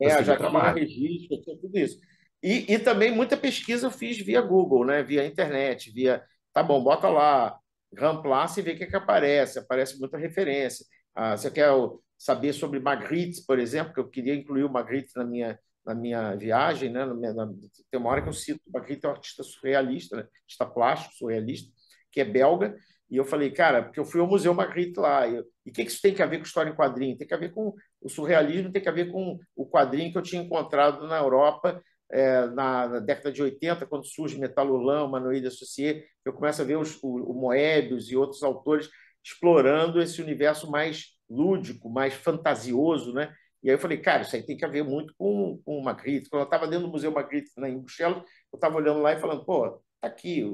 é, já tinha registro, tudo isso. E, e também muita pesquisa eu fiz via Google, né? via internet, via Tá bom, bota lá Ramplace e vê o que, é que aparece. Aparece muita referência. Ah, você quer saber sobre Magritte, por exemplo, que eu queria incluir o Magritte na minha, na minha viagem. Né? Na minha, na... Tem uma hora que eu cito, Magritte é um artista surrealista, né? artista plástico surrealista, que é belga. E eu falei, cara, porque eu fui ao Museu Magritte lá. E o que, que isso tem a ver com história em quadrinho? Tem que ver com o surrealismo, tem que ver com o quadrinho que eu tinha encontrado na Europa é, na, na, década de 80, quando surge Metalulão, Manoel Associé, eu começo a ver os, o, o Moebius e outros autores explorando esse universo mais lúdico, mais fantasioso, né? E aí eu falei, cara, isso aí tem que ver muito com, com o Magritte. Quando eu estava dentro do Museu Magritte, né, em Bruxelas, eu estava olhando lá e falando, pô, tá aqui,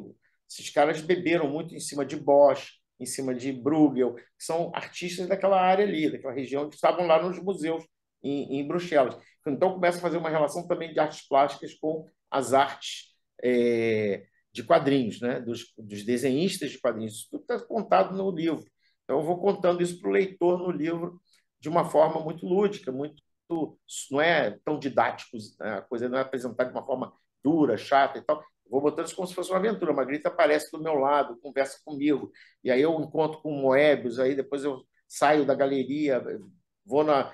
esses caras beberam muito em cima de Bosch, em cima de Bruegel, que são artistas daquela área ali, daquela região, que estavam lá nos museus em, em Bruxelas. Então, começa a fazer uma relação também de artes plásticas com as artes é, de quadrinhos, né? dos, dos desenhistas de quadrinhos. Isso tudo está contado no livro. Então, eu vou contando isso para o leitor no livro de uma forma muito lúdica, muito não é tão didático, né? a coisa não é apresentada de uma forma dura, chata e tal. Vou botando isso como se fosse uma aventura. Magrita aparece do meu lado, conversa comigo, e aí eu encontro com o Moebius, aí depois eu saio da galeria, vou na,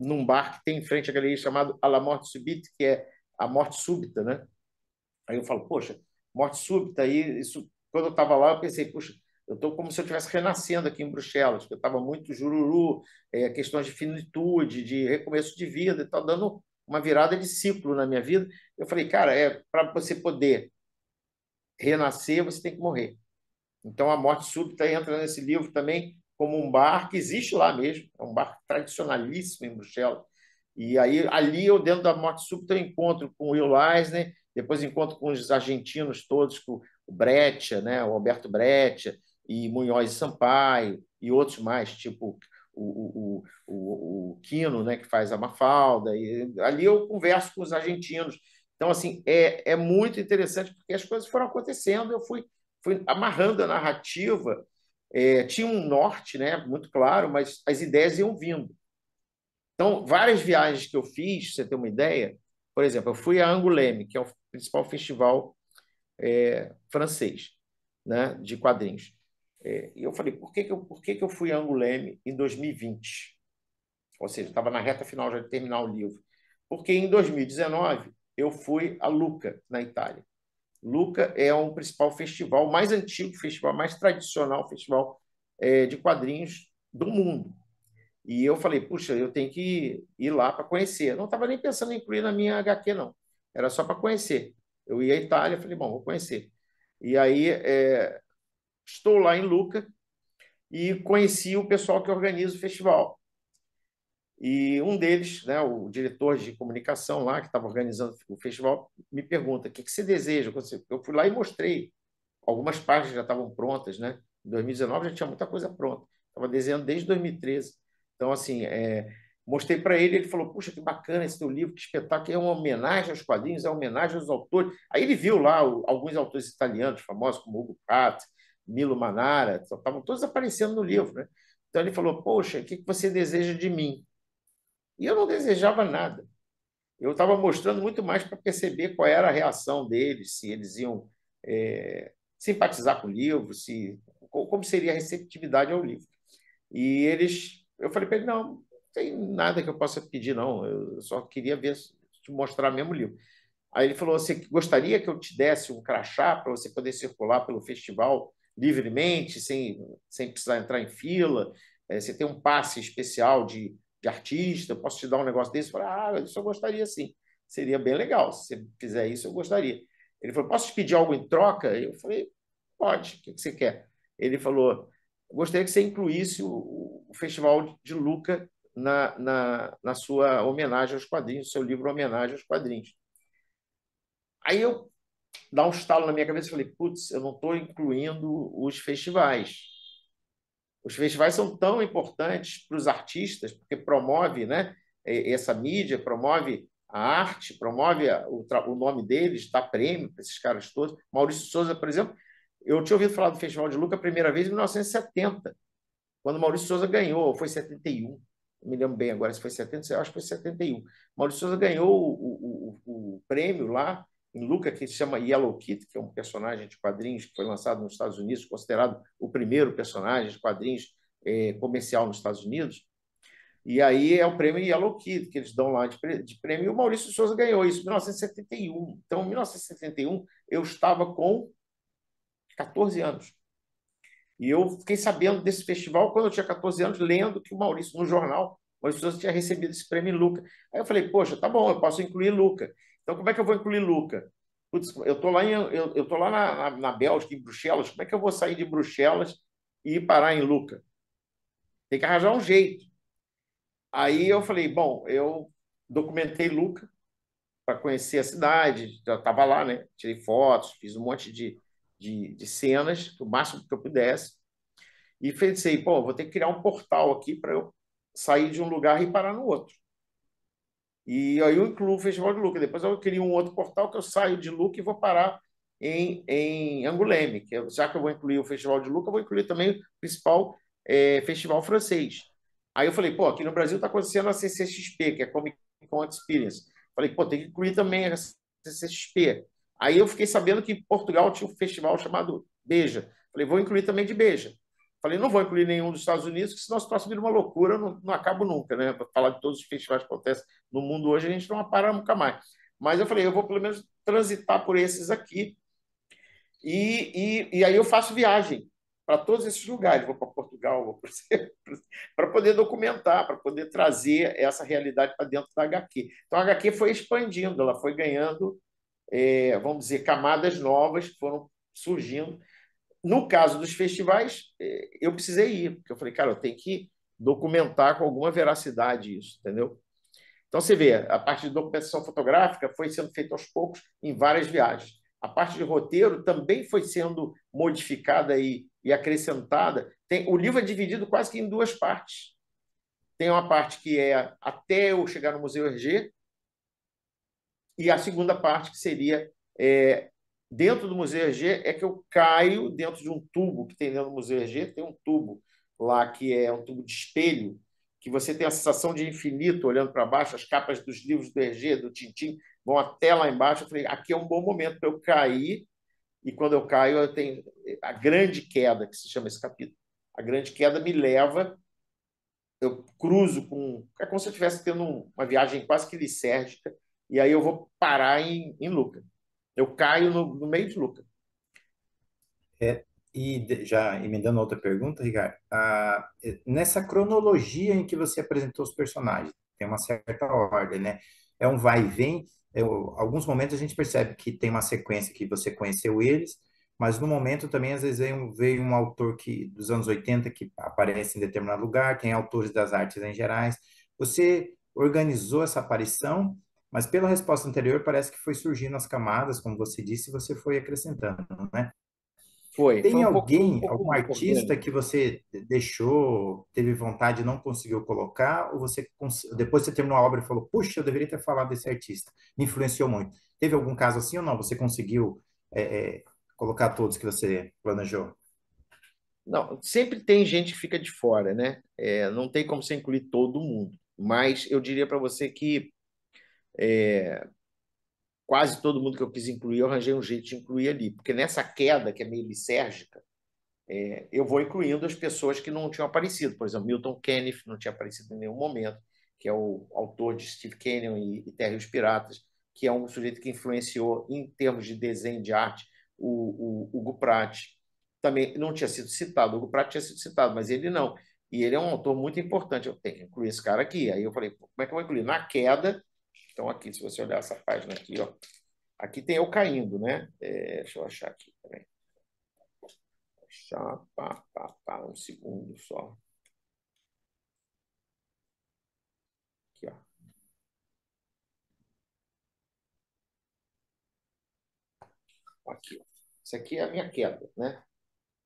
num bar que tem em frente à galeria chamado A La Morte Subite, que é a morte súbita, né? Aí eu falo, poxa, morte súbita aí, isso quando eu estava lá eu pensei, poxa eu estou como se eu estivesse renascendo aqui em Bruxelas, que eu estava muito jururu, é, questões de finitude, de recomeço de vida, está dando uma virada de ciclo na minha vida. Eu falei, cara, é para você poder renascer, você tem que morrer. Então a morte súbita entra nesse livro também como um bar que existe lá mesmo, é um bar tradicionalíssimo em Bruxelas. E aí, ali, eu, dentro da Morte Súbita, eu encontro com o Will Leisner, depois encontro com os argentinos todos, com o Breccia, né, o Alberto Breccia, e Munhoz e Sampaio, e outros mais, tipo o, o, o, o Quino, né, que faz a Mafalda. E ali eu converso com os argentinos. Então, assim, é, é muito interessante, porque as coisas foram acontecendo, eu fui, fui amarrando a narrativa é, tinha um norte, né, muito claro, mas as ideias iam vindo. Então, várias viagens que eu fiz, você tem uma ideia, por exemplo, eu fui a Angoulême, que é o principal festival é, francês né, de quadrinhos. É, e eu falei, por, que, que, eu, por que, que eu fui a Angoulême em 2020? Ou seja, estava na reta final já de terminar o livro. Porque em 2019 eu fui a Luca, na Itália. Luca é um principal festival, mais antigo, festival mais tradicional, festival é, de quadrinhos do mundo. E eu falei, puxa, eu tenho que ir lá para conhecer. Eu não estava nem pensando em incluir na minha HQ, não. Era só para conhecer. Eu ia à Itália, falei, bom, vou conhecer. E aí, é, estou lá em Luca e conheci o pessoal que organiza o festival. E um deles, né, o diretor de comunicação lá, que estava organizando o festival, me pergunta: o que, que você deseja? Assim, eu fui lá e mostrei. Algumas páginas já estavam prontas, né? Em 2019 já tinha muita coisa pronta. Estava desenhando desde 2013. Então, assim, é, mostrei para ele, ele falou: Puxa, que bacana esse teu livro, que espetáculo. É uma homenagem aos quadrinhos, é uma homenagem aos autores. Aí ele viu lá o, alguns autores italianos famosos, como Hugo Pratt, Milo Manara, estavam todos aparecendo no livro, né? Então ele falou: Poxa, o que, que você deseja de mim? E eu não desejava nada. Eu estava mostrando muito mais para perceber qual era a reação deles, se eles iam é, simpatizar com o livro, se como seria a receptividade ao livro. E eles, eu falei para ele, não, não tem nada que eu possa pedir, não. Eu só queria ver te mostrar mesmo o livro. Aí ele falou: você gostaria que eu te desse um crachá para você poder circular pelo festival livremente, sem, sem precisar entrar em fila? É, você tem um passe especial de de artista, posso te dar um negócio desse? Eu falei, ah, isso eu gostaria sim. Seria bem legal. Se você fizer isso, eu gostaria. Ele falou, posso te pedir algo em troca? Eu falei, pode, o que você quer? Ele falou, gostaria que você incluísse o, o Festival de Luca na, na, na, sua homenagem aos quadrinhos, seu livro homenagem aos quadrinhos. Aí eu dá um estalo na minha cabeça e falei, putz, eu não estou incluindo os festivais. Os festivais são tão importantes para os artistas, porque promove né, essa mídia, promove a arte, promove o, o nome deles, dá prêmio para esses caras todos. Maurício Souza, por exemplo, eu tinha ouvido falar do Festival de Luca a primeira vez em 1970, quando Maurício Souza ganhou, foi 71. não me lembro bem agora se foi 70, acho que foi 71. Maurício Souza ganhou o, o, o prêmio lá em Luca que se chama Yellow Kid, que é um personagem de quadrinhos que foi lançado nos Estados Unidos, considerado o primeiro personagem de quadrinhos é, comercial nos Estados Unidos. E aí é o prêmio Yellow Kid que eles dão lá de, prêmio. E o Maurício Souza ganhou isso em 1971. Então, em 1971, eu estava com 14 anos. E eu fiquei sabendo desse festival quando eu tinha 14 anos, lendo que o Maurício, no jornal, o Maurício Souza tinha recebido esse prêmio em Luca. Aí eu falei, poxa, tá bom, eu posso incluir Luca. Então, como é que eu vou incluir Luca? Putz, eu estou lá, em, eu, eu lá na, na, na, Bélgica, em Bruxelas, como é que eu vou sair de Bruxelas e ir parar em Luca? Tem que arranjar um jeito. Aí eu falei, bom, eu documentei Luca para conhecer a cidade, já estava lá, né? Tirei fotos, fiz um monte de, de, de cenas, o máximo que eu pudesse. E pensei, pô, vou ter que criar um portal aqui para eu sair de um lugar e parar no outro. E aí eu incluo o Festival de Luca. Depois eu crio um outro portal que eu saio de Luca e vou parar em, em Angoulême, que já que eu vou incluir o Festival de Luca, eu vou incluir também o principal é, festival francês. Aí eu falei, pô, aqui no Brasil está acontecendo a CCXP, que é Comic Con Experience. Falei, pô, tem que incluir também a CCXP. Aí eu fiquei sabendo que em Portugal tinha um festival chamado Beja. Falei, vou incluir também de Beja. Falei, não vou incluir nenhum dos Estados Unidos, porque senão se troço vira uma loucura, eu não, não acabo nunca, né? para falar de todos os festivais que acontecem no mundo hoje, a gente não para nunca mais. Mas eu falei, eu vou pelo menos transitar por esses aqui. E, e, e aí eu faço viagem para todos esses lugares, vou para Portugal, vou para poder documentar, para poder trazer essa realidade para dentro da HQ. Então a HQ foi expandindo, ela foi ganhando, é, vamos dizer, camadas novas que foram surgindo no caso dos festivais, é, eu precisei ir, porque eu falei, cara, eu tenho que documentar com alguma veracidade isso, entendeu? Então você vê, a parte de documentação fotográfica foi sendo feita aos poucos em várias viagens. A parte de roteiro também foi sendo modificada e, e acrescentada. Tem, o livro é dividido quase que em duas partes. Tem uma parte que é até eu chegar no Museu RG, e a segunda parte que seria é, dentro do Museu EG é que eu caio dentro de um tubo que tem dentro do Museu EG, tem um tubo lá que é um tubo de espelho, que você tem a sensação de infinito olhando para baixo, as capas dos livros do EG, do Tintim, vão até lá embaixo. Eu falei, aqui é um bom momento para eu cair, e quando eu caio, eu tenho a grande queda, que se chama esse capítulo. A grande queda me leva, eu cruzo com. É como se eu estivesse tendo uma viagem quase que licérgica, e aí eu vou parar em, em Luca. Eu caio no, no meio de Luca. É, e já emendando outra pergunta, Ricardo, nessa cronologia em que você apresentou os personagens, tem uma certa ordem, né? É um vai e vem. Eu, é alguns momentos a gente percebe que tem uma sequência que você conheceu eles, mas no momento também às vezes veio, veio um, autor que dos anos 80 que aparece em determinado lugar, tem autores das artes em gerais. Você organizou essa aparição mas pela resposta anterior, parece que foi surgindo as camadas, como você disse, e você foi acrescentando, né? Foi. Tem foi um alguém, pouco, algum artista que você deixou, teve vontade e não conseguiu colocar? Ou você, depois você terminou a obra e falou, puxa, eu deveria ter falado desse artista? Me influenciou muito. Teve algum caso assim ou não? Você conseguiu é, é, colocar todos que você planejou? Não, sempre tem gente que fica de fora, né? É, não tem como você incluir todo mundo. Mas eu diria para você que é, quase todo mundo que eu quis incluir, eu arranjei um jeito de incluir ali, porque nessa queda que é meio licérgica, é, eu vou incluindo as pessoas que não tinham aparecido. Por exemplo, Milton Kenneth não tinha aparecido em nenhum momento, que é o autor de Steve Canyon e, e Terra e os Piratas, que é um sujeito que influenciou, em termos de desenho de arte, o, o, o Hugo Pratt. Também não tinha sido citado, o Hugo Pratt tinha sido citado, mas ele não. E ele é um autor muito importante. Eu tenho que incluir esse cara aqui. Aí eu falei, como é que eu vou incluir? Na queda, estão aqui. Se você olhar essa página aqui, ó, aqui tem eu caindo, né? É, deixa eu achar aqui também. Achar, pá, pá, pá, um segundo só. Aqui, ó. Aqui, ó. Isso aqui é a minha queda, né?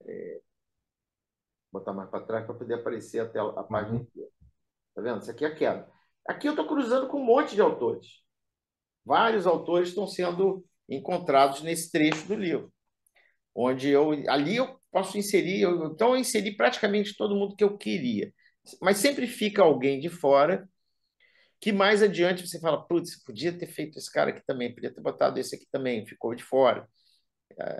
É... Vou botar mais para trás para poder aparecer a, tela, a página uhum. inteira. Tá vendo? Isso aqui é a queda. Aqui eu estou cruzando com um monte de autores. Vários autores estão sendo encontrados nesse trecho do livro, onde eu ali eu posso inserir, eu, então eu inseri praticamente todo mundo que eu queria, mas sempre fica alguém de fora que mais adiante você fala, putz, podia ter feito esse cara aqui também, podia ter botado esse aqui também, ficou de fora.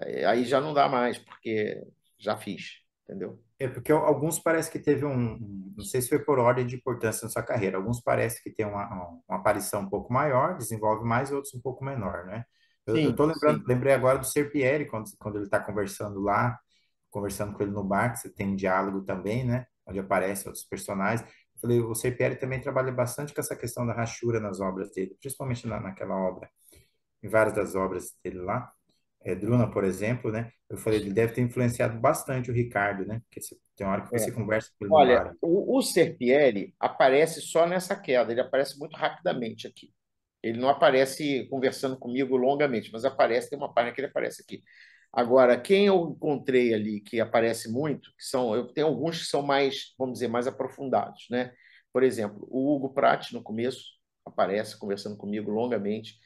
É, aí já não dá mais, porque já fiz entendeu? É porque alguns parece que teve um, não sei se foi por ordem de importância na sua carreira, alguns parece que tem uma, uma aparição um pouco maior, desenvolve mais, outros um pouco menor, né? Eu, sim, eu tô lembrando, sim. lembrei agora do Serpieri, quando, quando ele está conversando lá, conversando com ele no bar, que você tem um diálogo também, né? Onde aparecem outros personagens. Eu falei, o Serpieri também trabalha bastante com essa questão da rachura nas obras dele, principalmente na, naquela obra, em várias das obras dele lá. É, Druna, por exemplo, né? Eu falei, ele deve ter influenciado bastante o Ricardo, né? Porque você, tem hora que você é. conversa com ele. Olha, o, o Serpieri aparece só nessa queda, ele aparece muito rapidamente aqui. Ele não aparece conversando comigo longamente, mas aparece, tem uma página que ele aparece aqui. Agora, quem eu encontrei ali que aparece muito, que são, eu tenho alguns que são mais, vamos dizer, mais aprofundados, né? Por exemplo, o Hugo Prat, no começo, aparece conversando comigo longamente.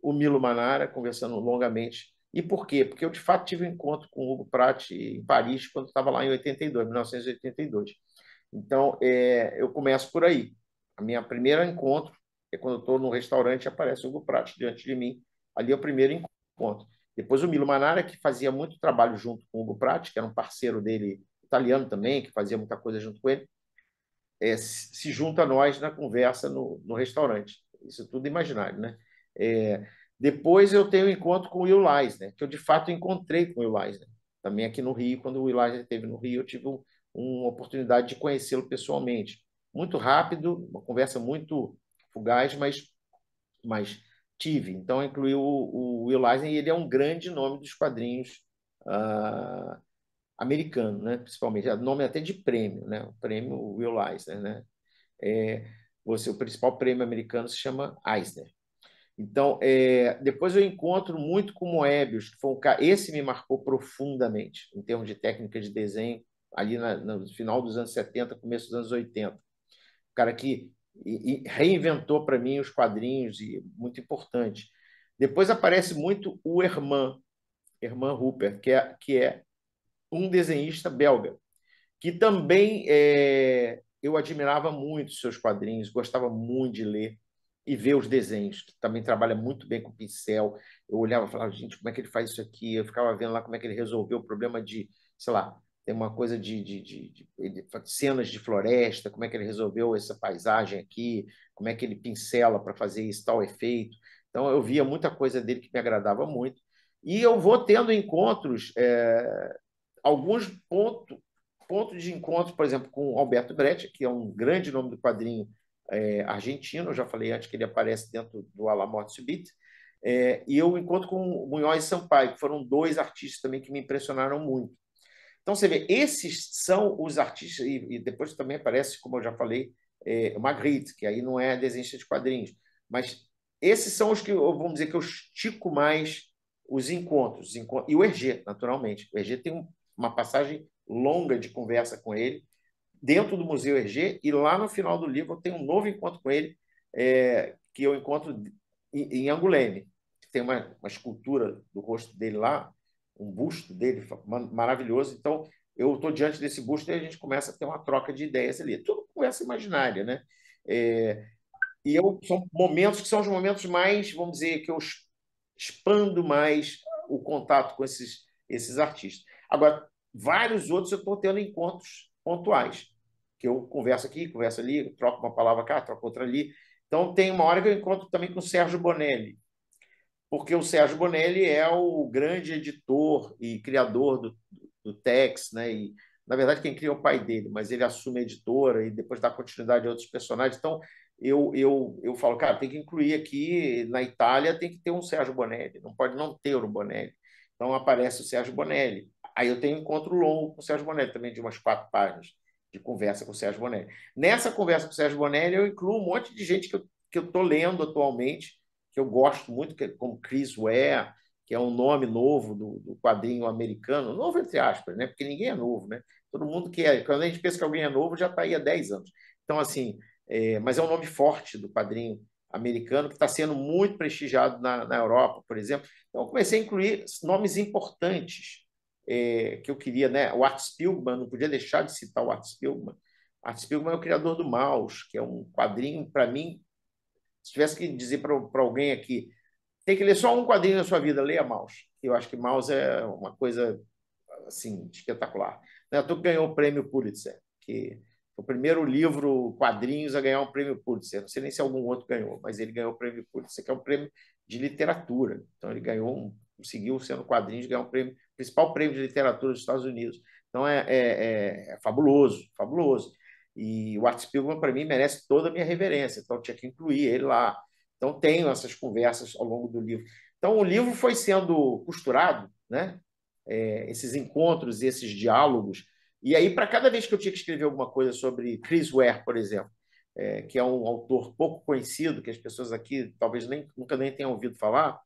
O Milo Manara, conversando longamente e por quê? Porque eu, de fato, tive um encontro com o Hugo Pratt em Paris, quando estava lá em 82, 1982. Então, é, eu começo por aí. A minha primeira encontro é quando eu estou no restaurante aparece o Hugo Pratt diante de mim. Ali é o primeiro encontro. Depois o Milo Manara, que fazia muito trabalho junto com o Hugo Pratt, que era um parceiro dele italiano também, que fazia muita coisa junto com ele, é, se junta a nós na conversa no, no restaurante. Isso é tudo imaginário, né? É, depois eu tenho um encontro com o Will Leisner, que eu de fato encontrei com o Will Leisner. Também aqui no Rio, quando o Will Leisner esteve no Rio, eu tive um, uma oportunidade de conhecê-lo pessoalmente. Muito rápido, uma conversa muito fugaz, mas, mas tive. Então, incluiu o, o Will Eisner, e ele é um grande nome dos quadrinhos uh, americano, né? principalmente. É nome até de prêmio, né? o prêmio Will Eisner. Né? É, você, o principal prêmio americano se chama Eisner. Então, é, depois eu encontro muito com Moebius, que foi um cara, esse me marcou profundamente em termos de técnica de desenho, ali na, no final dos anos 70, começo dos anos 80. O cara que e, e reinventou para mim os quadrinhos, e muito importante. Depois aparece muito o Herman, Herman Rupert, que é, que é um desenhista belga, que também é, eu admirava muito seus quadrinhos, gostava muito de ler e ver os desenhos, que também trabalha muito bem com pincel. Eu olhava e falava, gente, como é que ele faz isso aqui? Eu ficava vendo lá como é que ele resolveu o problema de, sei lá, tem uma coisa de, de, de, de, cenas de floresta, como é que ele resolveu essa paisagem aqui, como é que ele pincela para fazer esse tal efeito. Então, eu via muita coisa dele que me agradava muito. E eu vou tendo encontros, é, alguns pontos ponto de encontro, por exemplo, com Alberto Brecht, que é um grande nome do quadrinho é, argentino, eu já falei antes que ele aparece dentro do Alamorte Subit, é, e eu encontro com Munhoz e Sampaio, que foram dois artistas também que me impressionaram muito. Então, você vê, esses são os artistas, e, e depois também aparece, como eu já falei, é, Magritte, que aí não é desenhista de quadrinhos, mas esses são os que, vamos dizer, que eu estico mais os encontros, os encontros e o Hergé, naturalmente. O Hergé tem um, uma passagem longa de conversa com ele, dentro do Museu RG e lá no final do livro eu tenho um novo encontro com ele, é, que eu encontro em, em Anguleme. Tem uma, uma escultura do rosto dele lá, um busto dele maravilhoso. Então, eu estou diante desse busto e a gente começa a ter uma troca de ideias ali. Tudo com essa imaginária, né? É, e eu, são momentos que são os momentos mais, vamos dizer, que eu expando mais o contato com esses, esses artistas. Agora, vários outros eu estou tendo encontros pontuais, que eu converso aqui, converso ali, troco uma palavra cá, troco outra ali. Então, tem uma hora que eu encontro também com o Sérgio Bonelli, porque o Sérgio Bonelli é o grande editor e criador do, do Tex, né? E, na verdade, quem cria é o pai dele, mas ele assume a editora e depois dá continuidade a outros personagens. Então, eu, eu, eu falo, cara, tem que incluir aqui, na Itália tem que ter um Sérgio Bonelli, não pode não ter o Bonelli. Então, aparece o Sérgio Bonelli. Aí eu tenho um encontro longo com o Sérgio Bonelli, também de umas quatro páginas de conversa com o Sérgio Bonelli. Nessa conversa com o Sérgio Bonelli, eu incluo um monte de gente que eu que eu estou lendo atualmente, que eu gosto muito, é, como Chris Ware, que é um nome novo do, do, quadrinho americano, novo entre aspas, né? porque ninguém é novo. Né? Todo mundo que é, quando a gente pensa que alguém é novo, já está aí há 10 anos. Então, assim, é, mas é um nome forte do quadrinho americano, que está sendo muito prestigiado na, na Europa, por exemplo. Então, eu comecei a incluir nomes importantes é, que eu queria, né? O Art Spiegelman, não podia deixar de citar o Art Spiegelman. Art Spiegelman é o criador do Maus, que é um quadrinho, para mim, se tivesse que dizer para alguém aqui, tem que ler só um quadrinho na sua vida, leia Maus. Eu acho que Maus é uma coisa, assim, espetacular. Né? Tu ganhou o prêmio Pulitzer, que foi o primeiro livro quadrinhos a ganhar um prêmio Pulitzer. Não sei nem se algum outro ganhou, mas ele ganhou o prêmio Pulitzer, que é um prêmio de literatura. Então ele ganhou um conseguiu, sendo quadrinhos, ganhar o prêmio, principal prêmio de literatura dos Estados Unidos. Então é, é, é, é fabuloso, fabuloso. E o Art Spiegelman, para mim, merece toda a minha reverência, então tinha que incluir ele lá. Então tenho essas conversas ao longo do livro. Então o livro foi sendo costurado, né? É, esses encontros e esses diálogos. E aí, para cada vez que eu tinha que escrever alguma coisa sobre Chris Ware, por exemplo, é, que é um autor pouco conhecido, que as pessoas aqui talvez nem, nunca nem tenham ouvido falar,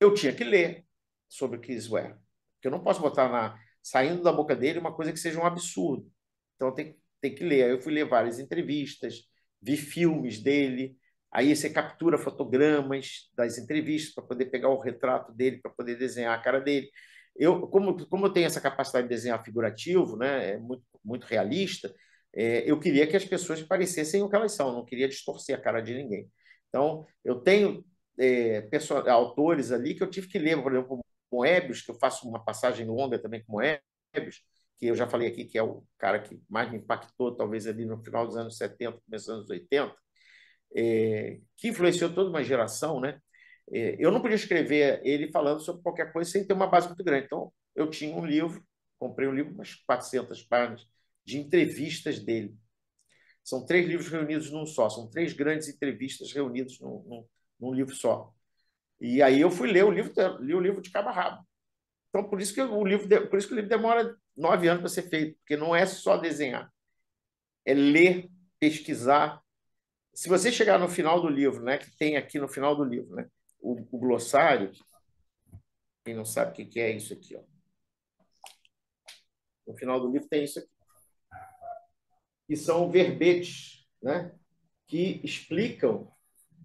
eu tinha que ler sobre o que isso é. Porque eu não posso botar na, saindo da boca dele uma coisa que seja um absurdo. Então tem, tem que ler. Aí eu fui ler várias entrevistas, vi filmes dele. Aí você captura fotogramas das entrevistas para poder pegar o retrato dele, para poder desenhar a cara dele. Eu, como, como eu tenho essa capacidade de desenhar figurativo, né, é muito, muito realista, é, eu queria que as pessoas parecessem o que elas são, não queria distorcer a cara de ninguém. Então, eu tenho é, autores ali que eu tive que ler, por exemplo, Moebius, que eu faço uma passagem longa também com Moebius, que eu já falei aqui que é o cara que mais me impactou, talvez ali no final dos anos 70, começo dos anos 80, é, que influenciou toda uma geração, né? É, eu não podia escrever ele falando sobre qualquer coisa sem ter uma base muito grande. Então, eu tinha um livro, comprei um livro, umas 400 páginas, de entrevistas dele. São três livros reunidos num só, são três grandes entrevistas reunidas num, num num livro só. E aí eu fui ler o livro, li o livro de cabo a rabo. Então, por isso que o livro, por isso que o livro demora nove anos para ser feito, porque não é só desenhar, é ler, pesquisar. Se você chegar no final do livro, né, que tem aqui no final do livro, né, o, o glossário, quem não sabe o que, que é isso aqui, ó. No final do livro tem isso aqui, que são verbetes, né, que explicam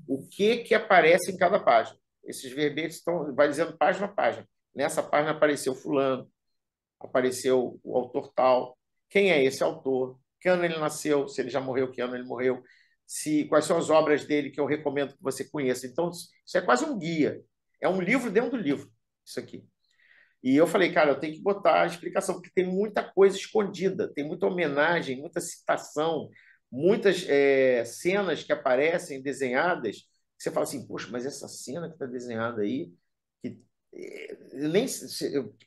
o que que aparece em cada página. Esses verbetes estão, vai dizendo página a página. Nessa página apareceu fulano, apareceu o autor tal, quem é esse autor, que ano ele nasceu, se ele já morreu, que ano ele morreu, se quais são as obras dele que eu recomendo que você conheça. Então, isso é quase um guia. É um livro dentro do livro, isso aqui. E eu falei, cara, eu tenho que botar a explicação, porque tem muita coisa escondida, tem muita homenagem, muita citação, muitas é, cenas que aparecem desenhadas, que você fala assim, poxa, mas essa cena que está desenhada aí, que, é, nem,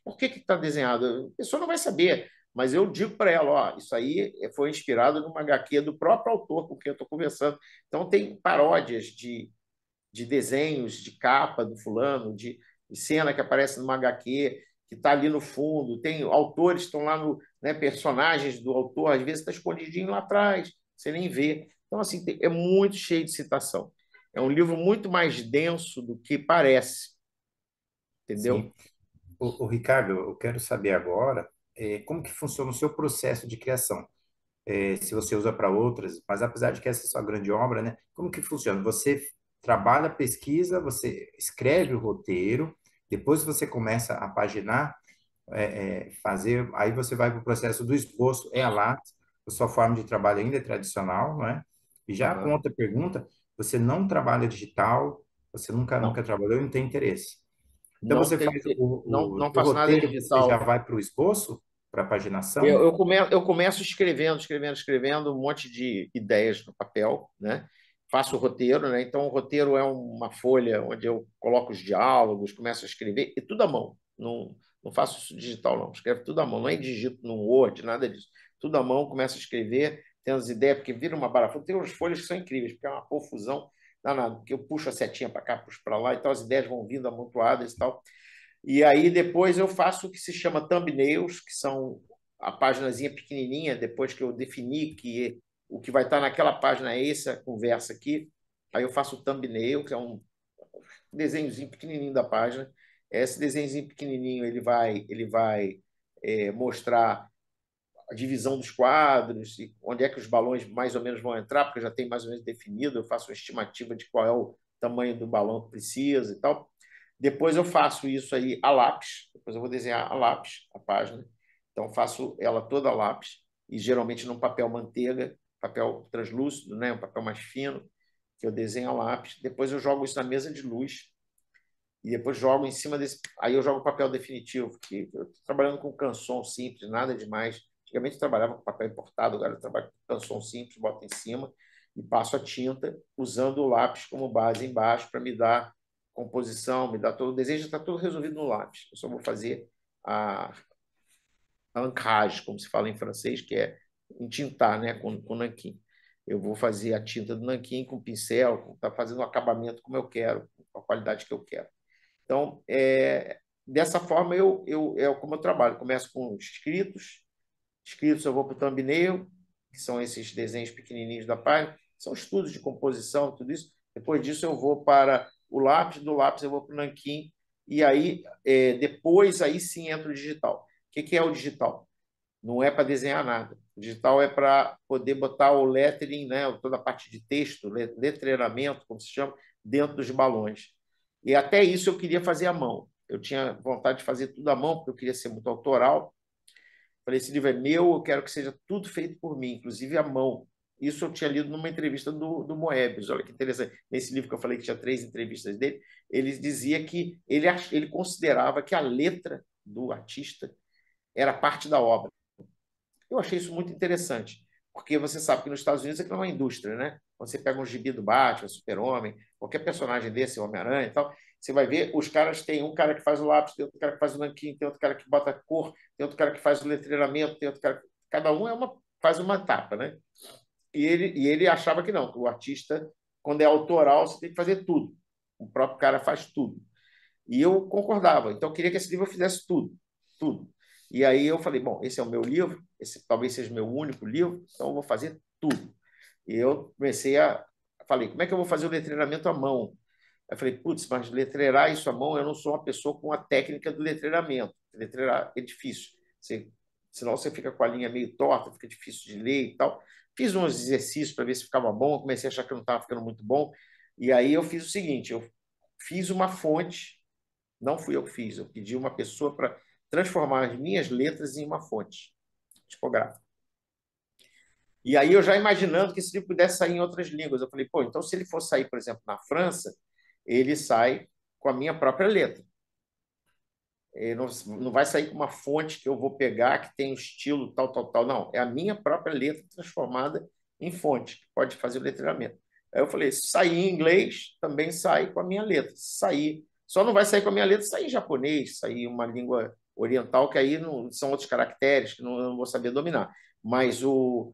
por que está desenhada? A pessoa não vai saber, mas eu digo para ela, ó, isso aí é, foi inspirado numa HQ do próprio autor com quem eu estou conversando. Então tem paródias de, de desenhos, de capa do fulano, de, de cena que aparece numa HQ, que está ali no fundo, tem autores que estão lá no, né, personagens do autor, às vezes está escondidinho lá atrás. Você nem vê. Então, assim, é muito cheio de citação. É um livro muito mais denso do que parece. Entendeu? Sim. O, o Ricardo, eu quero saber agora é, como que funciona o seu processo de criação. É, se você usa para outras, mas apesar de que essa é sua grande obra, né? Como que funciona? Você trabalha, pesquisa, você escreve o roteiro, depois você começa a paginar, é, é, fazer, aí você vai para o processo do esboço, é a lápis, a sua forma de trabalho ainda é tradicional, não é? E já uhum. com outra pergunta, você não trabalha digital, você nunca, não. nunca trabalhou e não tem interesse. Então não você faz o, não, não faço nada digital. Você já vai para o esboço, para a paginação? Eu, eu, come, eu começo escrevendo, escrevendo, escrevendo um monte de ideias no papel, né? Faço o roteiro, né? Então o roteiro é uma folha onde eu coloco os diálogos, começo a escrever, e tudo à mão. Não, não faço isso digital, não. Escrevo tudo à mão, não é digito no Word, nada disso tudo à mão, começa a escrever, tem as ideias, porque vira uma barafunda Tem umas folhas que são incríveis, porque é uma confusão danada, porque eu puxo a setinha para cá, puxo para lá, então as ideias vão vindo amontoadas e tal. E aí depois eu faço o que se chama thumbnails, que são a páginazinha pequenininha, depois que eu defini que o que vai estar naquela página é essa conversa aqui, aí eu faço o thumbnail, que é um desenhozinho pequenininho da página. Esse desenhozinho pequenininho ele vai, ele vai é, mostrar a divisão dos quadros e onde é que os balões mais ou menos vão entrar, porque já tem mais ou menos definido, eu faço uma estimativa de qual é o tamanho do balão que precisa e tal. Depois eu faço isso aí a lápis, depois eu vou desenhar a lápis, a página. Então faço ela toda a lápis e geralmente num papel manteiga, papel translúcido, né, um papel mais fino, que eu desenho a lápis. Depois eu jogo isso na mesa de luz e depois jogo em cima desse, aí eu jogo o papel definitivo, que eu tô trabalhando com canção simples, nada demais Antigamente trabalhava com papel importado, agora eu trabalho com canção simples, boto em cima e passo a tinta usando o lápis como base embaixo para me dar composição, me dar todo o desejo, está tudo resolvido no lápis. Eu só vou fazer a, ancrage, como se fala em francês, que é entintar né, com, com nanquim. Eu vou fazer a tinta do nanquim com pincel, tá fazendo o acabamento como eu quero, com a qualidade que eu quero. Então, é, dessa forma, eu, eu, é como eu trabalho. Começo com escritos, escritos, eu vou para o thumbnail, que são esses desenhos pequenininhos da página, são estudos de composição, tudo isso. Depois disso eu vou para o lápis, do lápis eu vou para o nanquim, e aí é, depois aí sim entra o digital. O que, que é o digital? Não é para desenhar nada. O digital é para poder botar o lettering, né, toda a parte de texto, letreiramento, como se chama, dentro dos balões. E até isso eu queria fazer à mão. Eu tinha vontade de fazer tudo à mão, porque eu queria ser muito autoral, Falei, esse livro é meu, eu quero que seja tudo feito por mim, inclusive a mão. Isso eu tinha lido numa entrevista do, do Moebius, olha que interessante. Nesse livro que eu falei que tinha três entrevistas dele, ele dizia que ele, ele considerava que a letra do artista era parte da obra. Eu achei isso muito interessante, porque você sabe que nos Estados Unidos é que é uma indústria, né? Quando você pega um gibi do Batman, Super-Homem, qualquer personagem desse, Homem-Aranha e tal, você vai ver, os caras têm um cara que faz o lápis, tem outro cara que faz o nanquim, tem outro cara que bota cor, tem outro cara que faz o letreiramento, tem outro cara. Cada um é uma, faz uma etapa, né? E ele, e ele achava que não, que o artista, quando é autoral, você tem que fazer tudo. O próprio cara faz tudo. E eu concordava. Então, eu queria que esse livro fizesse tudo, tudo. E aí eu falei, bom, esse é o meu livro, esse talvez seja o meu único livro, então eu vou fazer tudo. E eu comecei a... Falei, como é que eu vou fazer o letreiramento à mão? Aí falei, putz, mas letreirar isso à mão, eu não sou uma pessoa com a técnica do letreiramento. Letreirar é difícil. Você, senão você fica com a linha meio torta, fica difícil de ler e tal. Fiz uns exercícios para ver se ficava bom, comecei a achar que não estava ficando muito bom. E aí eu fiz o seguinte, eu fiz uma fonte, não fui eu que fiz, eu pedi uma pessoa para transformar as minhas letras em uma fonte tipográfica. E aí eu já imaginando que esse livro pudesse sair em outras línguas. Eu falei, pô, então se ele for sair, por exemplo, na França, ele sai com a minha própria letra. Ele não, não vai sair com uma fonte que eu vou pegar que tem um estilo tal, tal, tal. Não, é a minha própria letra transformada em fonte, que pode fazer o letramento. Aí eu falei, se sair em inglês, também sai com a minha letra. Se sair, só não vai sair com a minha letra, sair em japonês, sair uma língua oriental, que aí não, são outros caracteres que não, eu não vou saber dominar. Mas o,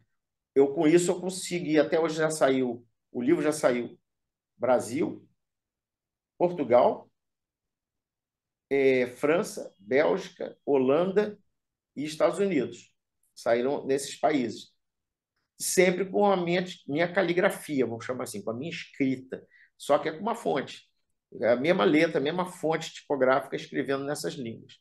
eu com isso eu consegui, até hoje já saiu, o livro já saiu Brasil, Portugal, é, França, Bélgica, Holanda e Estados Unidos. Saíram nesses países. Sempre com a minha, minha caligrafia, vamos chamar assim, com a minha escrita. Só que é com uma fonte. É a mesma letra, a mesma fonte tipográfica escrevendo nessas línguas.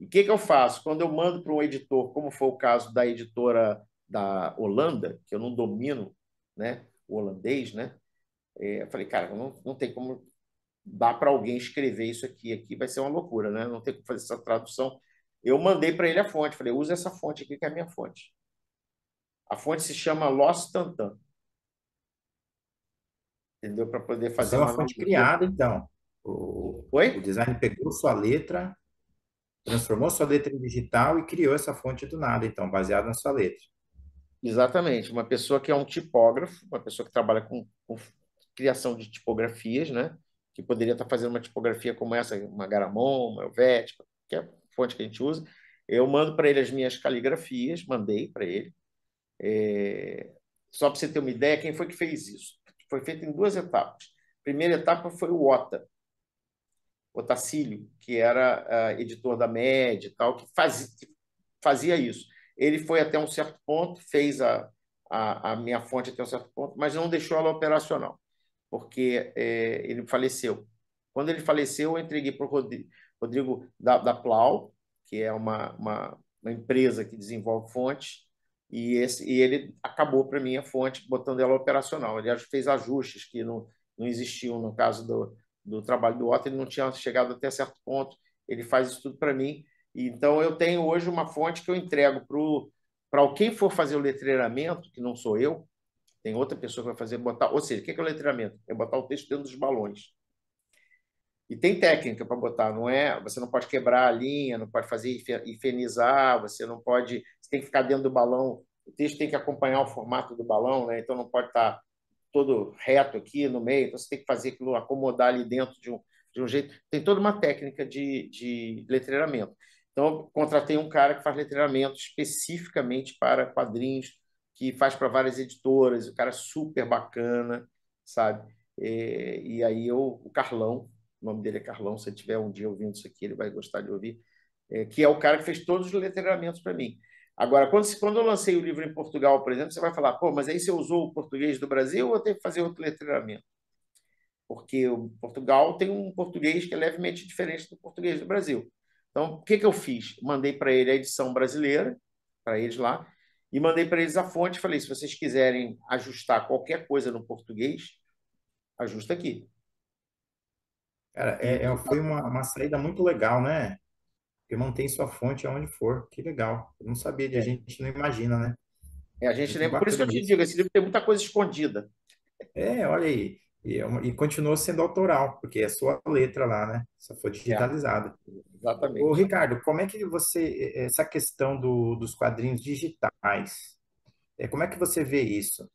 E o que, que eu faço? Quando eu mando para um editor, como foi o caso da editora da Holanda, que eu não domino né, o holandês, né? É, eu falei, cara, não, não tem como dá para alguém escrever isso aqui, aqui vai ser uma loucura, né? Não tem como fazer essa tradução. Eu mandei para ele a fonte, falei, usa essa fonte aqui que é a minha fonte. A fonte se chama Lost Tantan. Entendeu? Para poder fazer é uma, uma fonte criada, então. O, Oi? o design pegou sua letra, transformou sua letra em digital e criou essa fonte do nada, então, baseada na sua letra. Exatamente. Uma pessoa que é um tipógrafo, uma pessoa que trabalha com, com criação de tipografias, né? que poderia estar fazendo uma tipografia como essa, uma Garamond, uma Helvética, que é a fonte que a gente usa. Eu mando para ele as minhas caligrafias, mandei para ele. É... Só para você ter uma ideia, quem foi que fez isso? Foi feito em duas etapas. A primeira etapa foi o OTA, Otacílio, que era uh, editor da MED e tal, que, fazia isso. Ele foi até um certo ponto, fez a, a, a minha fonte até um certo ponto, mas não deixou ela operacional porque é, ele faleceu. Quando ele faleceu, eu entreguei para o Rodrigo, Rodrigo da, da, Plau, que é uma, uma, uma empresa que desenvolve fontes, e, esse, e ele acabou para mim a fonte, botando ela operacional. Ele fez ajustes que não, não existiam no caso do, do trabalho do Otto, ele não tinha chegado até certo ponto, ele faz isso tudo para mim. Então, eu tenho hoje uma fonte que eu entrego para quem for fazer o letreiramento, que não sou eu, tem outra pessoa que vai fazer botar. Ou seja, o é que é, o letramento? É botar o texto dentro dos balões. E tem técnica para botar, não é? Você não pode quebrar a linha, não pode fazer infernizar, você não pode. Você tem que ficar dentro do balão. O texto tem que acompanhar o formato do balão, né? Então não pode estar tá todo reto aqui no meio. Então você tem que fazer aquilo acomodar ali dentro de um, de um jeito. Tem toda uma técnica de, de letreiramento. Então, eu contratei um cara que faz letreiramento especificamente para quadrinhos que faz para várias editoras, o cara é super bacana, sabe? É, e aí eu, o Carlão, o nome dele é Carlão, se ele tiver um dia ouvindo isso aqui, ele vai gostar de ouvir, é, que é o cara que fez todos os letreamentos para mim. Agora, quando, quando eu lancei o livro em Portugal, por exemplo, você vai falar, pô, mas aí você usou o português do Brasil ou teve que fazer outro letreamento? Porque o Portugal tem um português que é levemente diferente do português do Brasil. Então, o que, que eu fiz? Mandei para ele a edição brasileira, para eles lá, e mandei para eles a fonte. Falei: se vocês quiserem ajustar qualquer coisa no português, ajusta aqui. Cara, é, é foi uma, uma, saída muito legal, né? Porque mantém sua fonte aonde for. Que legal. Eu não sabia, de, é. a gente não imagina, né? É, a gente lembra. Por isso que eu te digo: esse livro tem muita coisa escondida. É, olha aí. E, é uma, e continua sendo autoral, porque é a sua letra lá, né? Só foi é. digitalizada. É, exatamente. Ô, Ricardo, como é que você. Essa questão do, dos quadrinhos digitais, é, como é que você vê isso?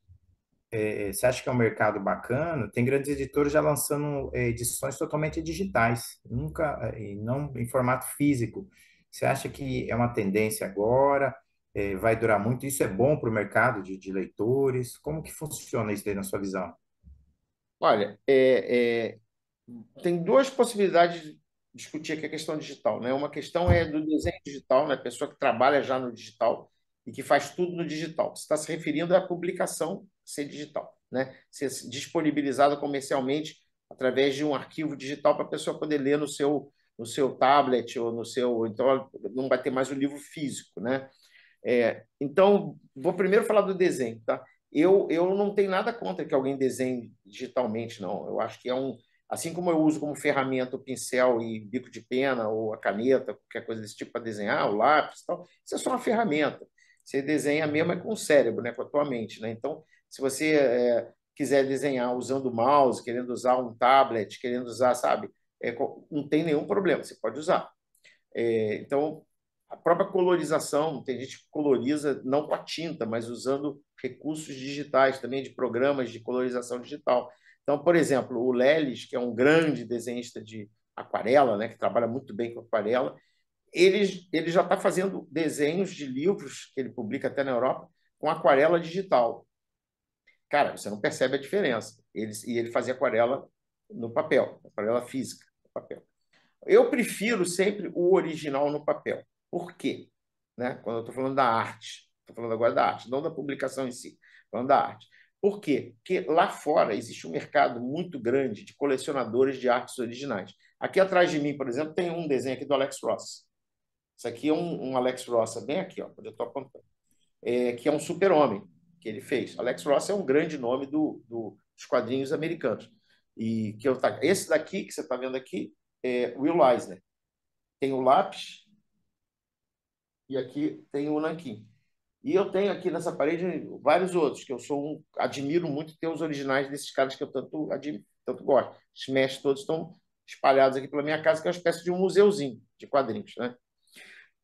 É, é, você acha que é um mercado bacana? Tem grandes editores já lançando é, edições totalmente digitais, nunca é, não em formato físico. Você acha que é uma tendência agora? É, vai durar muito? Isso é bom para o mercado de, de, leitores? Como que funciona isso aí na sua visão? Olha, é, é, tem duas possibilidades de discutir aqui a questão digital. Né? Uma questão é do desenho digital, né? pessoa que trabalha já no digital e que faz tudo no digital. Você está se referindo à publicação ser digital, né? ser disponibilizada comercialmente através de um arquivo digital para a pessoa poder ler no seu, no seu tablet ou no seu. Então, não vai ter mais o livro físico. Né? É, então, vou primeiro falar do desenho. Tá? eu, eu não tenho nada contra que alguém desenhe digitalmente, não. Eu acho que é um. Assim como eu uso como ferramenta o pincel e bico de pena, ou a caneta, qualquer coisa desse tipo para desenhar, o lápis e tal, isso é só uma ferramenta. Você desenha mesmo é com o cérebro, né? com a tua mente. Né? Então, se você é, quiser desenhar usando o mouse, querendo usar um tablet, querendo usar, sabe, é, não tem nenhum problema, você pode usar. É, então, a própria colorização, tem gente que coloriza não com a tinta, mas usando recursos digitais também, de programas de colorização digital. Então, por exemplo, o Lelis, que é um grande desenhista de aquarela, né, que trabalha muito bem com aquarela, ele, ele já está fazendo desenhos de livros que ele publica até na Europa com aquarela digital. Cara, você não percebe a diferença. Ele, e ele fazia aquarela no papel, aquarela física no papel. Eu prefiro sempre o original no papel. Por quê? Né? Quando eu estou falando da arte. Estou falando agora da arte, não da publicação em si, falando da arte. Por quê? Porque lá fora existe um mercado muito grande de colecionadores de artes originais. Aqui atrás de mim, por exemplo, tem um desenho aqui do Alex Ross. Isso aqui é um, um Alex Ross, é bem aqui, ó, onde eu estou apontando, é, que é um super-homem que ele fez. Alex Ross é um grande nome do, do, dos quadrinhos americanos. E que eu, tá, esse daqui que você está vendo aqui é Will Eisner. Tem o lápis e aqui tem o nanquim. E eu tenho aqui nessa parede vários outros, que eu sou um, admiro muito ter os originais desses caras que eu tanto, admiro, tanto gosto. Os mestres todos estão espalhados aqui pela minha casa, que é uma espécie de um museuzinho de quadrinhos. Né?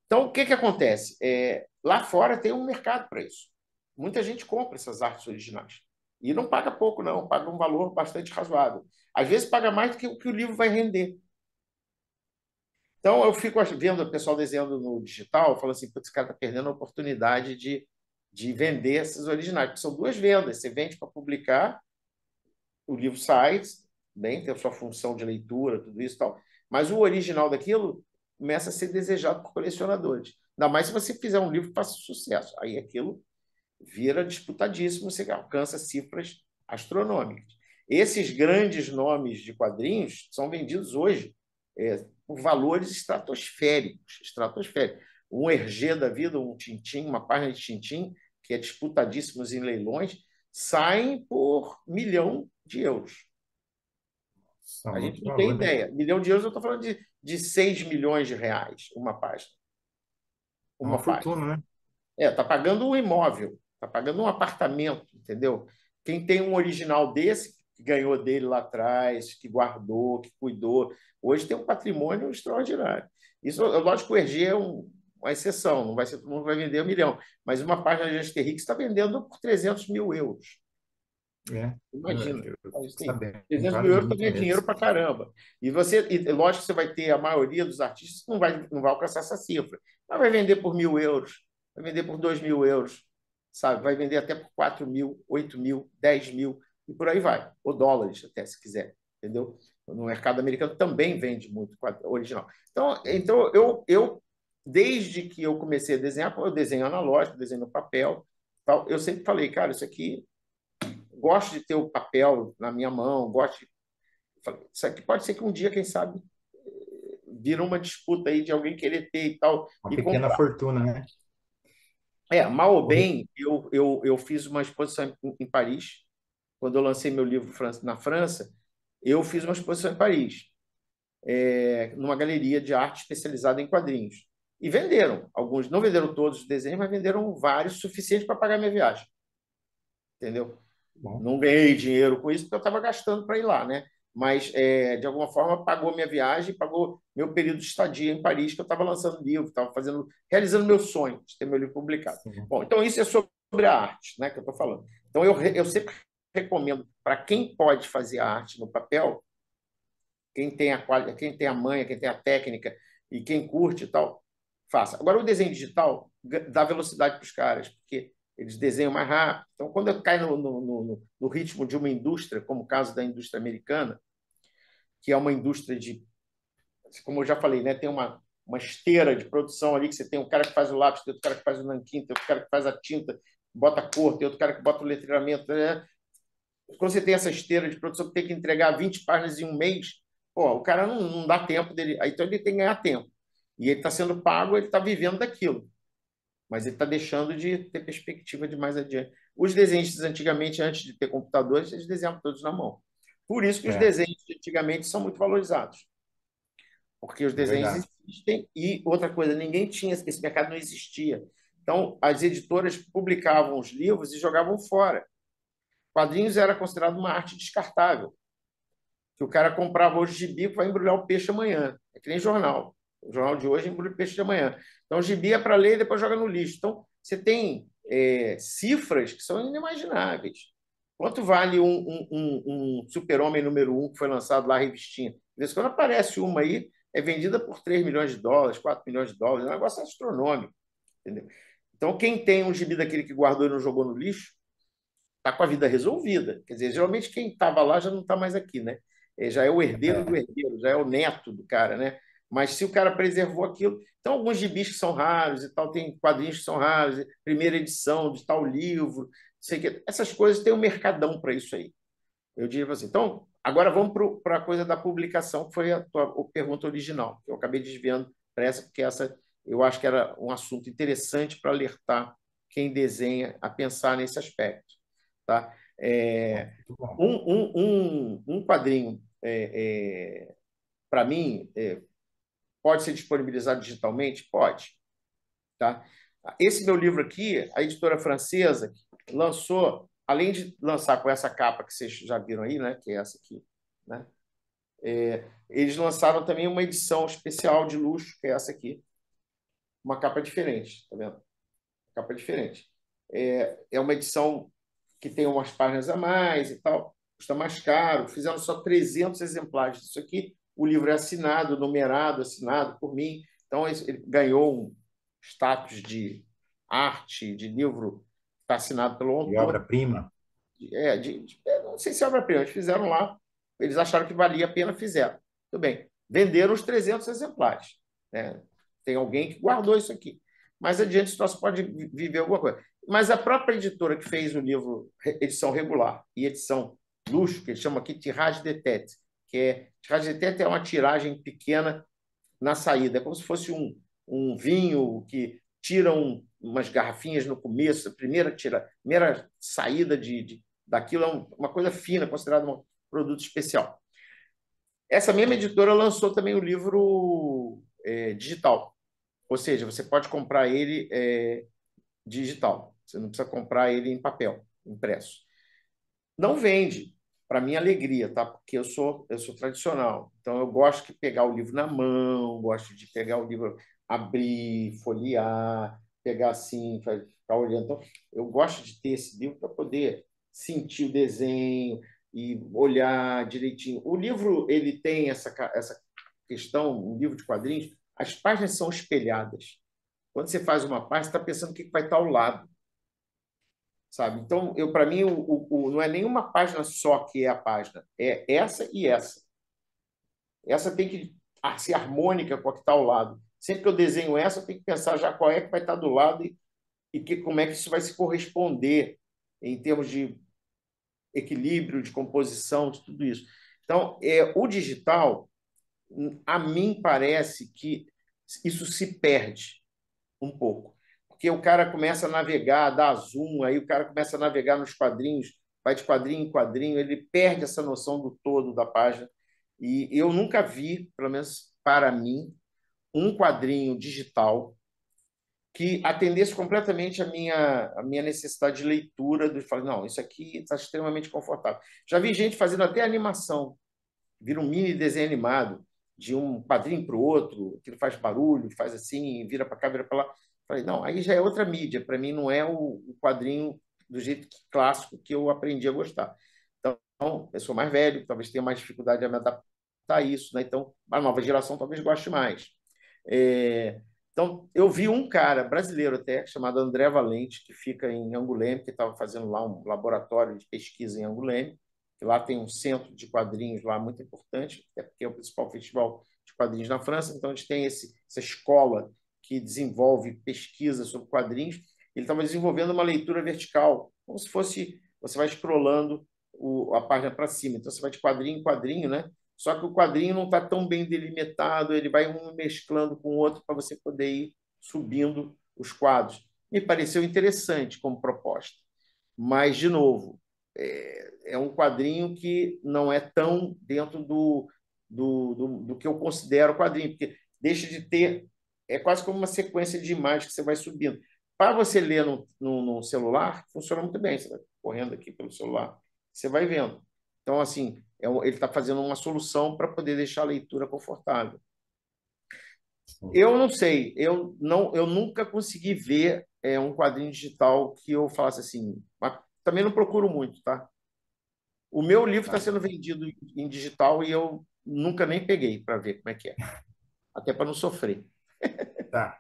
Então, o que, que acontece? É, lá fora tem um mercado para isso. Muita gente compra essas artes originais. E não paga pouco, não. Paga um valor bastante razoável. Às vezes paga mais do que o que o livro vai render. Então, eu fico vendo o pessoal desenhando no digital, eu falo assim, putz, esse cara está perdendo a oportunidade de, de vender esses originais, porque são duas vendas, você vende para publicar, o livro sai, bem, né, tem a sua função de leitura, tudo isso e tal, mas o original daquilo começa a ser desejado por colecionadores. Ainda mais se você fizer um livro que faça sucesso. Aí aquilo vira disputadíssimo, você alcança cifras astronômicas. Esses grandes nomes de quadrinhos são vendidos hoje é, valores estratosféricos, estratosféricos. Um Hergé da vida, um Tintim, uma página de Tintim, que é disputadíssimos em leilões, saem por milhão de euros. É a gente não tem né? ideia. Né? Milhão de euros, eu estou falando de, de 6 milhões de reais, uma página. É uma, uma página. fortuna, né? É, tá pagando um imóvel, tá pagando um apartamento, entendeu? Quem tem um original desse, que ganhou dele lá atrás, que guardou, que cuidou. Hoje tem um patrimônio extraordinário. Isso, lógico, o EG é um, uma exceção, não vai ser todo mundo vai vender um milhão, mas uma página de Asterix está vendendo por 300 mil euros. É, Imagina. É, então, assim, 300 mil euros também é dinheiro para caramba. E você, e, lógico que você vai ter a maioria dos artistas que não vai, não vai alcançar essa cifra, mas vai vender por mil euros, vai vender por dois mil euros, sabe? Vai vender até por quatro mil, oito mil, dez mil e por aí vai. Ou dólares, até se quiser, entendeu? No mercado americano também vende muito original. Então, então eu, eu, desde que eu comecei a desenhar, eu desenho analógico, desenho no papel, tal, eu sempre falei, cara, isso aqui, gosto de ter o papel na minha mão, gosto de... Isso aqui pode ser que um dia, quem sabe, vira uma disputa aí de alguém querer ter e tal. Uma e pequena comprar. fortuna, né? É, mal ou uhum. bem, eu, eu, eu fiz uma exposição em, em Paris, quando eu lancei meu livro na França, eu fiz uma exposição em Paris, é, numa galeria de arte especializada em quadrinhos. E venderam. Alguns não venderam todos os desenhos, mas venderam vários suficientes para pagar minha viagem. Entendeu? Bom. Não ganhei dinheiro com isso, porque eu estava gastando para ir lá, né? Mas, é, de alguma forma, pagou minha viagem, pagou meu período de estadia em Paris, que eu estava lançando livro, estava fazendo, realizando meu sonho de ter meu livro publicado. Sim. Bom, então isso é sobre a arte, né, que eu estou falando. Então, eu, eu sempre recomendo para quem pode fazer a arte no papel, quem tem a qual, quem tem a manha, quem tem a técnica e quem curte e tal, faça. Agora o desenho digital dá velocidade para os caras, porque eles desenham mais rápido. Então, quando cai no, no, no, no ritmo de uma indústria, como o caso da indústria americana, que é uma indústria de, como eu já falei, né, tem uma, uma esteira de produção ali, que você tem um cara que faz o lápis, tem outro cara que faz o nanquim, tem outro cara que faz a tinta, bota a cor, tem outro cara que bota o letreamento, Né? quando você tem essa esteira de produção que tem que entregar 20 páginas em um mês, pô, o cara não, não dá tempo dele. Então ele tem que ganhar tempo. E ele está sendo pago, ele está vivendo daquilo. Mas ele está deixando de ter perspectiva de mais adiante. Os desenhistas antigamente, antes de ter computadores, eles desenhavam todos na mão. Por isso que é. os desenhos antigamente são muito valorizados. Porque os é desenhos Verdade. existem e outra coisa, ninguém tinha, esse mercado não existia. Então, as editoras publicavam os livros e jogavam fora. Quadrinhos era considerado uma arte descartável. Que o cara comprava hoje gibi para embrulhar o peixe amanhã. É que nem jornal. O jornal de hoje embrulha o peixe de amanhã. Então, o gibi é para ler e depois joga no lixo. Então, você tem é, cifras que são inimagináveis. Quanto vale um, um, um, um super-homem número um que foi lançado lá, revistinha? quando aparece uma aí, é vendida por 3 milhões de dólares, 4 milhões de dólares, é um negócio astronômico. Entendeu? Então, quem tem um gibi daquele que guardou e não jogou no lixo, está com a vida resolvida. Quer dizer, geralmente quem estava lá já não está mais aqui, né? É, já é o herdeiro do é. herdeiro, já é o neto do cara, né? Mas se o cara preservou aquilo. Então, alguns gibis que são raros e tal, tem quadrinhos que são raros, primeira edição de tal livro, sei que. Essas coisas tem um mercadão para isso aí. Eu diria assim. Então, agora vamos para a coisa da publicação, que foi a tua a pergunta original, que eu acabei desviando para essa, porque essa eu acho que era um assunto interessante para alertar quem desenha a pensar nesse aspecto. Tá? É, um, um, um, um quadrinho, é, é, para mim, é, pode ser disponibilizado digitalmente? Pode. Tá? Esse meu livro aqui, a editora francesa lançou, além de lançar com essa capa que vocês já viram aí, né, que é essa aqui, né, é, eles lançaram também uma edição especial de luxo, que é essa aqui. Uma capa diferente, tá vendo? Capa diferente. É, é uma edição que tem umas páginas a mais e tal, custa mais caro. Fizeram só 300 exemplares disso aqui. O livro é assinado, numerado, assinado por mim. Então, ele ganhou um status de arte, de livro está assinado pelo autor. De obra-prima? É, de, de, não sei se é obra-prima. Eles fizeram lá, eles acharam que valia a pena, fizeram. Tudo bem. Venderam os 300 exemplares. Né? Tem alguém que guardou isso aqui mais adiante nós pode viver alguma coisa. Mas a própria editora que fez o livro edição regular e edição luxo, que eles chamam aqui tiragem de tete, que é tirage de tete é uma tiragem pequena na saída, é como se fosse um, um vinho que tiram umas garrafinhas no começo, a primeira tira, a primeira saída de, de daquilo é uma coisa fina, considerada um produto especial. Essa mesma editora lançou também o livro é, digital, ou seja, você pode comprar ele é, digital, você não precisa comprar ele em papel, impresso. Não vende, para minha alegria, tá? Porque eu sou eu sou tradicional. Então eu gosto de pegar o livro na mão, gosto de pegar o livro, abrir, folhear, pegar assim, ficar olhando. Então, eu gosto de ter esse livro para poder sentir o desenho e olhar direitinho. O livro ele tem essa essa questão, um livro de quadrinhos, as páginas são espelhadas. Quando você faz uma página, você está pensando o que vai estar tá ao lado. Sabe? Então, eu para mim, o, o, o, não é nenhuma página só que é a página. É essa e essa. Essa tem que ser harmônica com a que está ao lado. Sempre que eu desenho essa, eu tenho que pensar já qual é que vai estar tá do lado e, e que, como é que isso vai se corresponder em termos de equilíbrio, de composição, de tudo isso. Então, é, o digital, a mim parece que isso se perde um pouco. Porque o cara começa a navegar, dá zoom, aí o cara começa a navegar nos quadrinhos, vai de quadrinho em quadrinho, ele perde essa noção do todo da página. E eu nunca vi, pelo menos para mim, um quadrinho digital que atendesse completamente a minha, a minha necessidade de leitura, de falar, não, isso aqui está extremamente confortável. Já vi gente fazendo até animação, vira um mini desenho animado, de um padrinho para o outro, que faz barulho, faz assim, vira para cá, vira para lá. Falei, não, aí já é outra mídia, para mim não é o, quadrinho do jeito que, clássico que eu aprendi a gostar. Então, eu sou mais velho, talvez tenha mais dificuldade a me adaptar a isso, né? então a nova geração talvez goste mais. É... Então, eu vi um cara brasileiro até, chamado André Valente, que fica em Anguleme, que estava fazendo lá um laboratório de pesquisa em Anguleme, que lá tem um centro de quadrinhos lá muito importante, até porque é o principal festival de quadrinhos na França, então a gente tem esse, essa escola que desenvolve pesquisa sobre quadrinhos. Ele estava desenvolvendo uma leitura vertical, como se fosse você vai scrollando o, a página para cima, então você vai de quadrinho em quadrinho, né? Só que o quadrinho não está tão bem delimitado, ele vai um mesclando com o outro para você poder ir subindo os quadros. Me pareceu interessante como proposta. Mas, de novo, é, é um quadrinho que não é tão dentro do, do, do, do que eu considero quadrinho, porque deixa de ter. É quase como uma sequência de imagens que você vai subindo. Para você ler no, no, no, celular, funciona muito bem. Você vai correndo aqui pelo celular, você vai vendo. Então, assim, é, ele está fazendo uma solução para poder deixar a leitura confortável. Eu não sei, eu, não, eu nunca consegui ver é, um quadrinho digital que eu falasse assim, também não procuro muito, tá? O meu livro está tá. sendo vendido em digital e eu nunca nem peguei para ver como é que é. Até para não sofrer. Tá.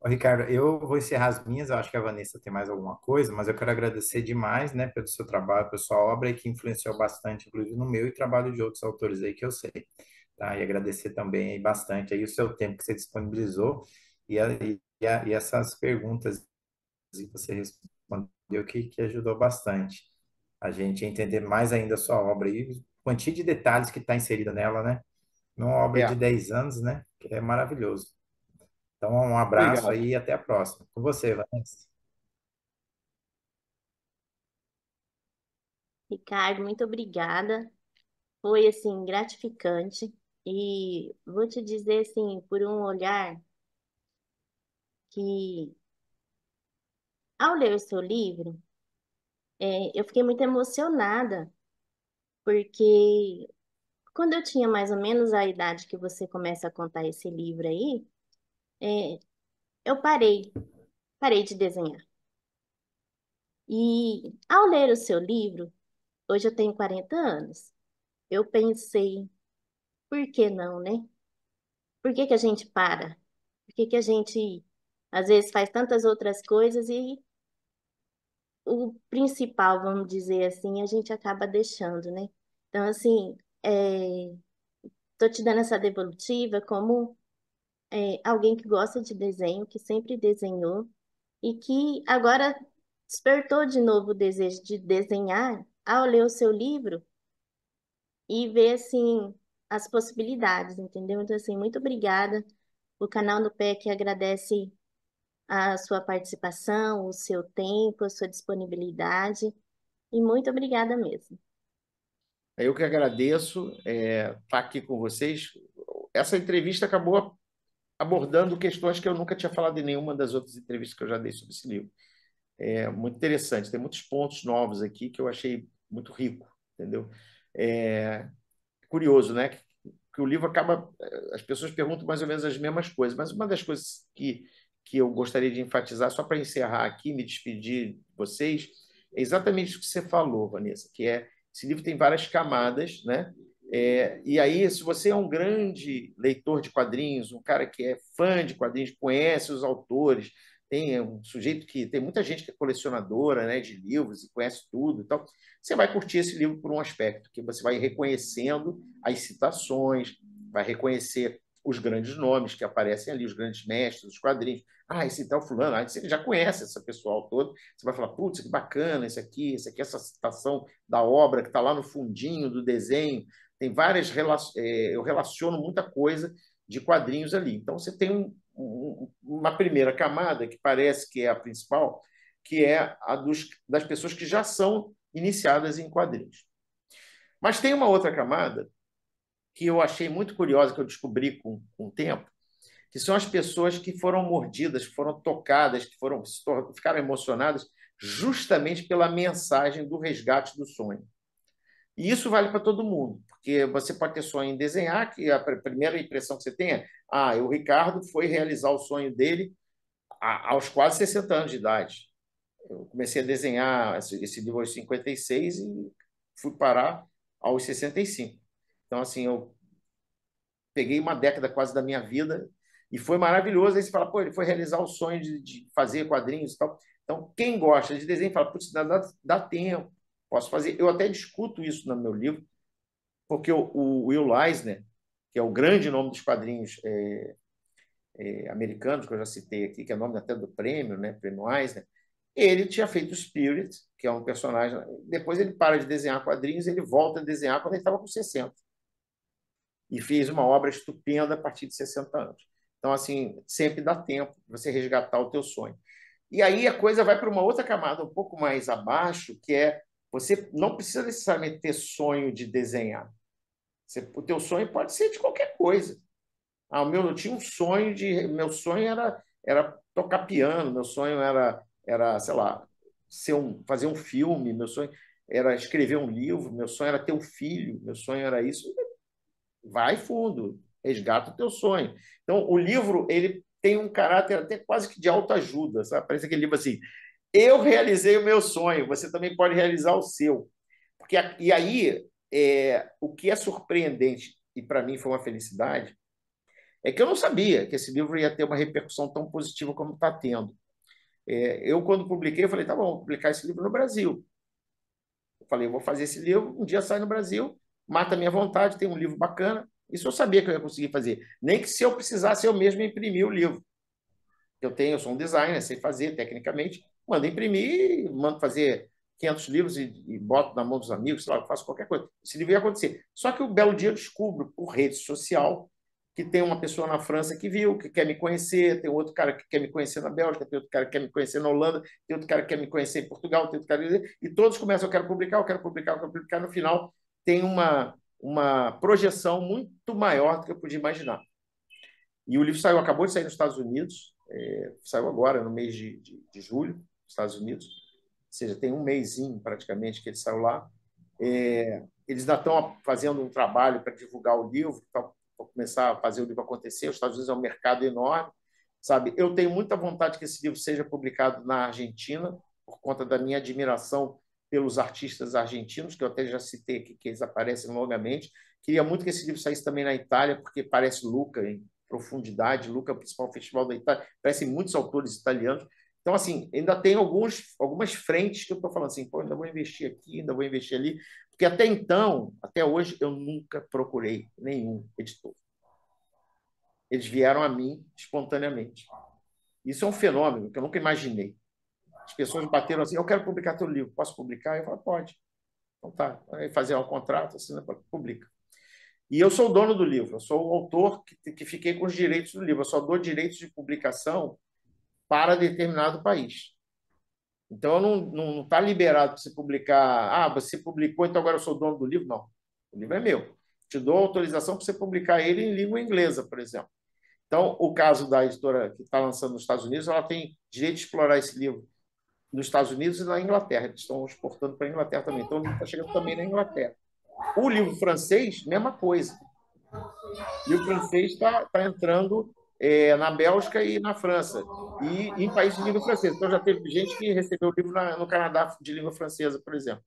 Ô, Ricardo, eu vou encerrar as minhas, eu acho que a Vanessa tem mais alguma coisa, mas eu quero agradecer demais, né, pelo seu trabalho, pela sua obra, que influenciou bastante, inclusive, no meu e trabalho de outros autores aí que eu sei. Tá? E agradecer também bastante aí o seu tempo que você disponibilizou e, a, e, a, e essas perguntas que você respondeu deu que, que ajudou bastante a gente a entender mais ainda a sua obra e quantia de detalhes que está inserida nela, né? Numa obra é. de 10 anos, né? Que é maravilhoso. Então, um abraço Obrigado. aí e até a próxima. Com você, Vanessa. Ricardo, muito obrigada. Foi, assim, gratificante. E vou te dizer, assim, por um olhar que ao ler o seu livro, é, eu fiquei muito emocionada, porque quando eu tinha mais ou menos a idade que você começa a contar esse livro aí, é, eu parei, parei de desenhar. E ao ler o seu livro, hoje eu tenho 40 anos, eu pensei, por que não, né? Por que que a gente para? Por que que a gente às vezes faz tantas outras coisas e o principal, vamos dizer assim, a gente acaba deixando, né? Então, assim, é, tô te dando essa devolutiva como é, alguém que gosta de desenho, que sempre desenhou e que agora despertou de novo o desejo de desenhar ao ler o seu livro e ver, assim, as possibilidades, entendeu? Então, assim, muito obrigada. O canal do PEC agradece a sua participação, o seu tempo, a sua disponibilidade. E muito obrigada mesmo. Eu que agradeço estar é, tá aqui com vocês. Essa entrevista acabou abordando questões que eu nunca tinha falado em nenhuma das outras entrevistas que eu já dei sobre esse livro. É muito interessante, tem muitos pontos novos aqui que eu achei muito rico, entendeu? É curioso, né? Que o livro acaba, as pessoas perguntam mais ou menos as mesmas coisas, mas uma das coisas que que eu gostaria de enfatizar, só para encerrar aqui, me despedir de vocês, é exatamente o que você falou, Vanessa, que é esse livro tem várias camadas, né? É, e aí, se você é um grande leitor de quadrinhos, um cara que é fã de quadrinhos, conhece os autores, tem um sujeito que tem muita gente que é colecionadora né, de livros e conhece tudo, então você vai curtir esse livro por um aspecto que você vai reconhecendo as citações, vai reconhecer os grandes nomes que aparecem ali, os grandes mestres, os quadrinhos. Ah, esse tal fulano, ah, você já conhece esse pessoal todo. Você vai falar, putz, que bacana esse aqui, esse aqui, essa citação da obra que está lá no fundinho do desenho. Tem várias... É, eu relaciono muita coisa de quadrinhos ali. Então, você tem um, um, uma primeira camada, que parece que é a principal, que é a dos, das pessoas que já são iniciadas em quadrinhos. Mas tem uma outra camada que eu achei muito curiosa, que eu descobri com, com o tempo, que são as pessoas que foram mordidas, que foram tocadas, que foram ficaram emocionadas justamente pela mensagem do resgate do sonho. E isso vale para todo mundo, porque você pode ter sonho em desenhar, que a primeira impressão que você tem é: ah, o Ricardo foi realizar o sonho dele aos quase 60 anos de idade. Eu comecei a desenhar esse livro aos 56 e fui parar aos 65. Então, assim, eu peguei uma década quase da minha vida e foi maravilhoso. Aí você fala, pô, ele foi realizar o sonho de, de fazer quadrinhos e tal. Então, quem gosta de desenho fala, putz, dá, dá, tempo, posso fazer. Eu até discuto isso no meu livro, porque o, o Will Eisner, que é o grande nome dos quadrinhos é, é, americanos, que eu já citei aqui, que é nome até do prêmio, né, prêmio Eisner, ele tinha feito Spirit, que é um personagem. Depois ele para de desenhar quadrinhos, ele volta a desenhar quando ele estava com 60 e fez uma obra estupenda a partir de 60 anos. Então, assim, sempre dá tempo de você resgatar o teu sonho. E aí a coisa vai para uma outra camada um pouco mais abaixo, que é você não precisa necessariamente ter sonho de desenhar. Você, o teu sonho pode ser de qualquer coisa. Ah, o meu, eu tinha um sonho de, meu sonho era era tocar piano, meu sonho era era, sei lá, ser um, fazer um filme, meu sonho era escrever um livro, meu sonho era ter um filho, meu sonho era isso vai fundo, resgata o teu sonho. Então, o livro ele tem um caráter até quase que de autoajuda, sabe? Parece aquele livro assim, eu realizei o meu sonho, você também pode realizar o seu. Porque, e aí, é, o que é surpreendente, e para mim foi uma felicidade, é que eu não sabia que esse livro ia ter uma repercussão tão positiva como está tendo. É, eu, quando publiquei, eu falei, tá bom, vou publicar esse livro no Brasil. Eu falei, eu vou fazer esse livro, um dia sai no Brasil, mata a minha vontade, tem um livro bacana. Isso eu sabia que eu ia conseguir fazer. Nem que se eu precisasse eu mesmo imprimir o livro. Eu tenho, eu sou um designer, sei fazer tecnicamente, mando imprimir, mando fazer 500 livros e, e boto na mão dos amigos, sei lá, faço qualquer coisa. Esse livro ia acontecer. Só que o um belo dia eu descubro por rede social que tem uma pessoa na França que viu, que quer me conhecer, tem outro cara que quer me conhecer na Bélgica, tem outro cara que quer me conhecer na Holanda, tem outro cara que quer me conhecer em Portugal, tem outro cara... E todos começam, eu quero publicar, eu quero publicar, eu quero publicar. No final, tem uma, uma projeção muito maior do que eu podia imaginar. E o livro saiu, acabou de sair nos Estados Unidos, é, saiu agora, no mês de, de, de, julho, nos Estados Unidos, ou seja, tem um mêsinho praticamente que ele saiu lá. É, eles ainda estão fazendo um trabalho para divulgar o livro, para então, começar a fazer o livro acontecer. Os Estados Unidos é um mercado enorme, sabe? Eu tenho muita vontade que esse livro seja publicado na Argentina, por conta da minha admiração pelos artistas argentinos, que eu até já citei aqui, que eles aparecem longamente. Queria muito que esse livro saísse também na Itália, porque parece Luca em profundidade. Luca é o principal festival da Itália. Parecem muitos autores italianos. Então, assim, ainda tem alguns, algumas frentes que eu estou falando assim, pô, ainda vou investir aqui, ainda vou investir ali, porque até então, até hoje, eu nunca procurei nenhum editor. Eles vieram a mim espontaneamente. Isso é um fenômeno que eu nunca imaginei. As pessoas bateram assim: eu quero publicar teu livro, posso publicar? Eu falei, pode. Então tá, aí fazer um contrato, assina, né, publica. E eu sou o dono do livro, eu sou o autor que, que fiquei com os direitos do livro, eu só dou direitos de publicação para determinado país. Então não está liberado para se publicar. Ah, você publicou, então agora eu sou dono do livro? Não. O livro é meu. Te dou autorização para você publicar ele em língua inglesa, por exemplo. Então, o caso da editora que está lançando nos Estados Unidos, ela tem direito de explorar esse livro nos Estados Unidos e na Inglaterra. Eles estão exportando para a Inglaterra também. Então, está chegando também na Inglaterra. O livro francês, mesma coisa. E o francês está tá entrando é, na Bélgica e na França, e em países de língua francesa. Então, já teve gente que recebeu o livro na, no Canadá de língua francesa, por exemplo.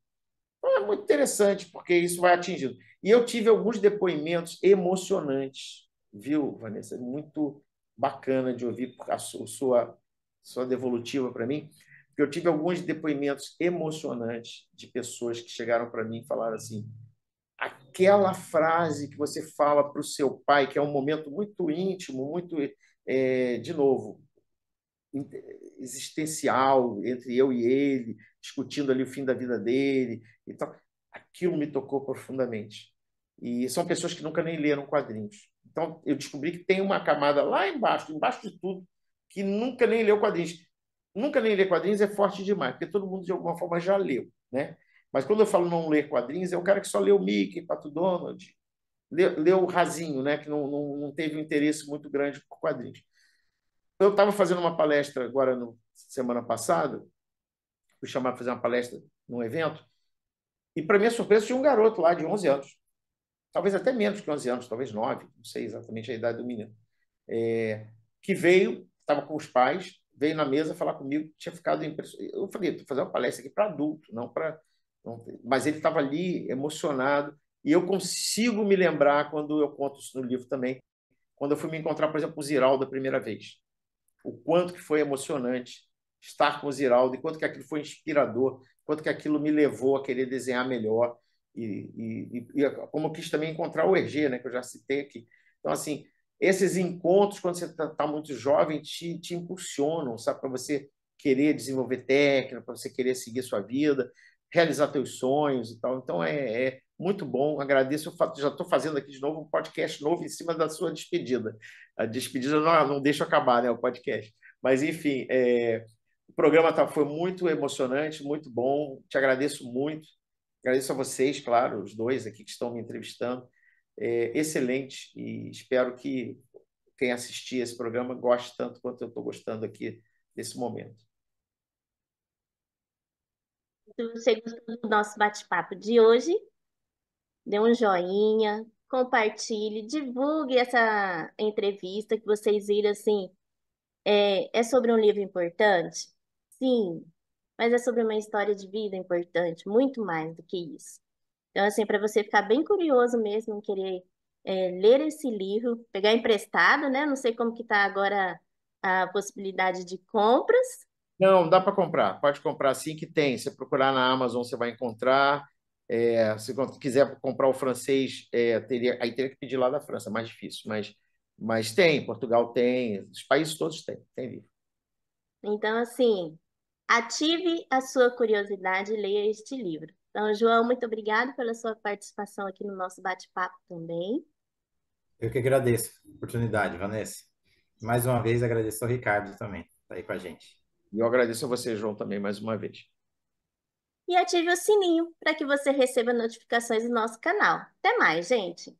Então, é muito interessante, porque isso vai atingindo. E eu tive alguns depoimentos emocionantes, viu, Vanessa? Muito bacana de ouvir a sua, sua devolutiva para mim. Eu tive alguns depoimentos emocionantes de pessoas que chegaram para mim e falaram assim: aquela frase que você fala para o seu pai, que é um momento muito íntimo, muito, é, de novo, existencial entre eu e ele, discutindo ali o fim da vida dele. Então, aquilo me tocou profundamente. E são pessoas que nunca nem leram quadrinhos. Então, eu descobri que tem uma camada lá embaixo, embaixo de tudo, que nunca nem leu quadrinhos nunca nem ler quadrinhos é forte demais, porque todo mundo de alguma forma já leu, né? Mas quando eu falo não ler quadrinhos, é o cara que só leu Mickey, Pato Donald, leu, leu Rasinho, né? Que não, não, não, teve um interesse muito grande por quadrinhos. Eu estava fazendo uma palestra agora no semana passada, fui chamar para fazer uma palestra num evento, e para minha surpresa tinha um garoto lá de 11 anos, talvez até menos que 11 anos, talvez 9, não sei exatamente a idade do menino, é, que veio, estava com os pais, veio na mesa falar comigo, tinha ficado impressionado. Eu falei, vou fazer uma palestra aqui para adulto, não para. Mas ele estava ali emocionado. E eu consigo me lembrar, quando eu conto isso no livro também, quando eu fui me encontrar, por exemplo, com o Ziraldo a primeira vez. O quanto que foi emocionante estar com o Ziraldo, e quanto que aquilo foi inspirador, quanto que aquilo me levou a querer desenhar melhor. E, e, e como eu quis também encontrar o Hergé, né, que eu já citei aqui. Então, assim, esses encontros, quando você está tá muito jovem, te, te impulsionam, sabe? Para você querer desenvolver técnica, para você querer seguir sua vida, realizar teus sonhos e tal. Então, é, é muito bom. Agradeço o fato. Já estou fazendo aqui de novo um podcast novo em cima da sua despedida. A despedida não, não deixa acabar, né? O podcast. Mas, enfim, é, o programa tá, foi muito emocionante, muito bom. Te agradeço muito. Agradeço a vocês, claro, os dois aqui que estão me entrevistando é, excelente e espero que quem assistir esse programa goste tanto quanto eu estou gostando aqui desse momento. você gostou do nosso bate-papo de hoje, dê um joinha, compartilhe, divulgue essa entrevista que vocês viram assim. É, é sobre um livro importante? Sim, mas é sobre uma história de vida importante, muito mais do que isso. Então, assim, para você ficar bem curioso mesmo querer é, ler esse livro, pegar emprestado, né? Não sei como que está agora a possibilidade de compras. Não, dá para comprar. Pode comprar sim que tem. Se procurar na Amazon, você vai encontrar. É, se quiser comprar o francês, é, teria, aí teria que pedir lá da França, é mais difícil. Mas, mas tem, Portugal tem, os países todos têm, tem livro. Então, assim, ative a sua curiosidade e leia este livro. Então, João, muito obrigado pela sua participação aqui no nosso bate-papo também. Eu que agradeço a oportunidade, Vanessa. Mais uma vez, agradeço ao Ricardo também, está aí com a gente. E eu agradeço a você, João, também, mais uma vez. E ative o sininho para que você receba notificações do nosso canal. Até mais, gente!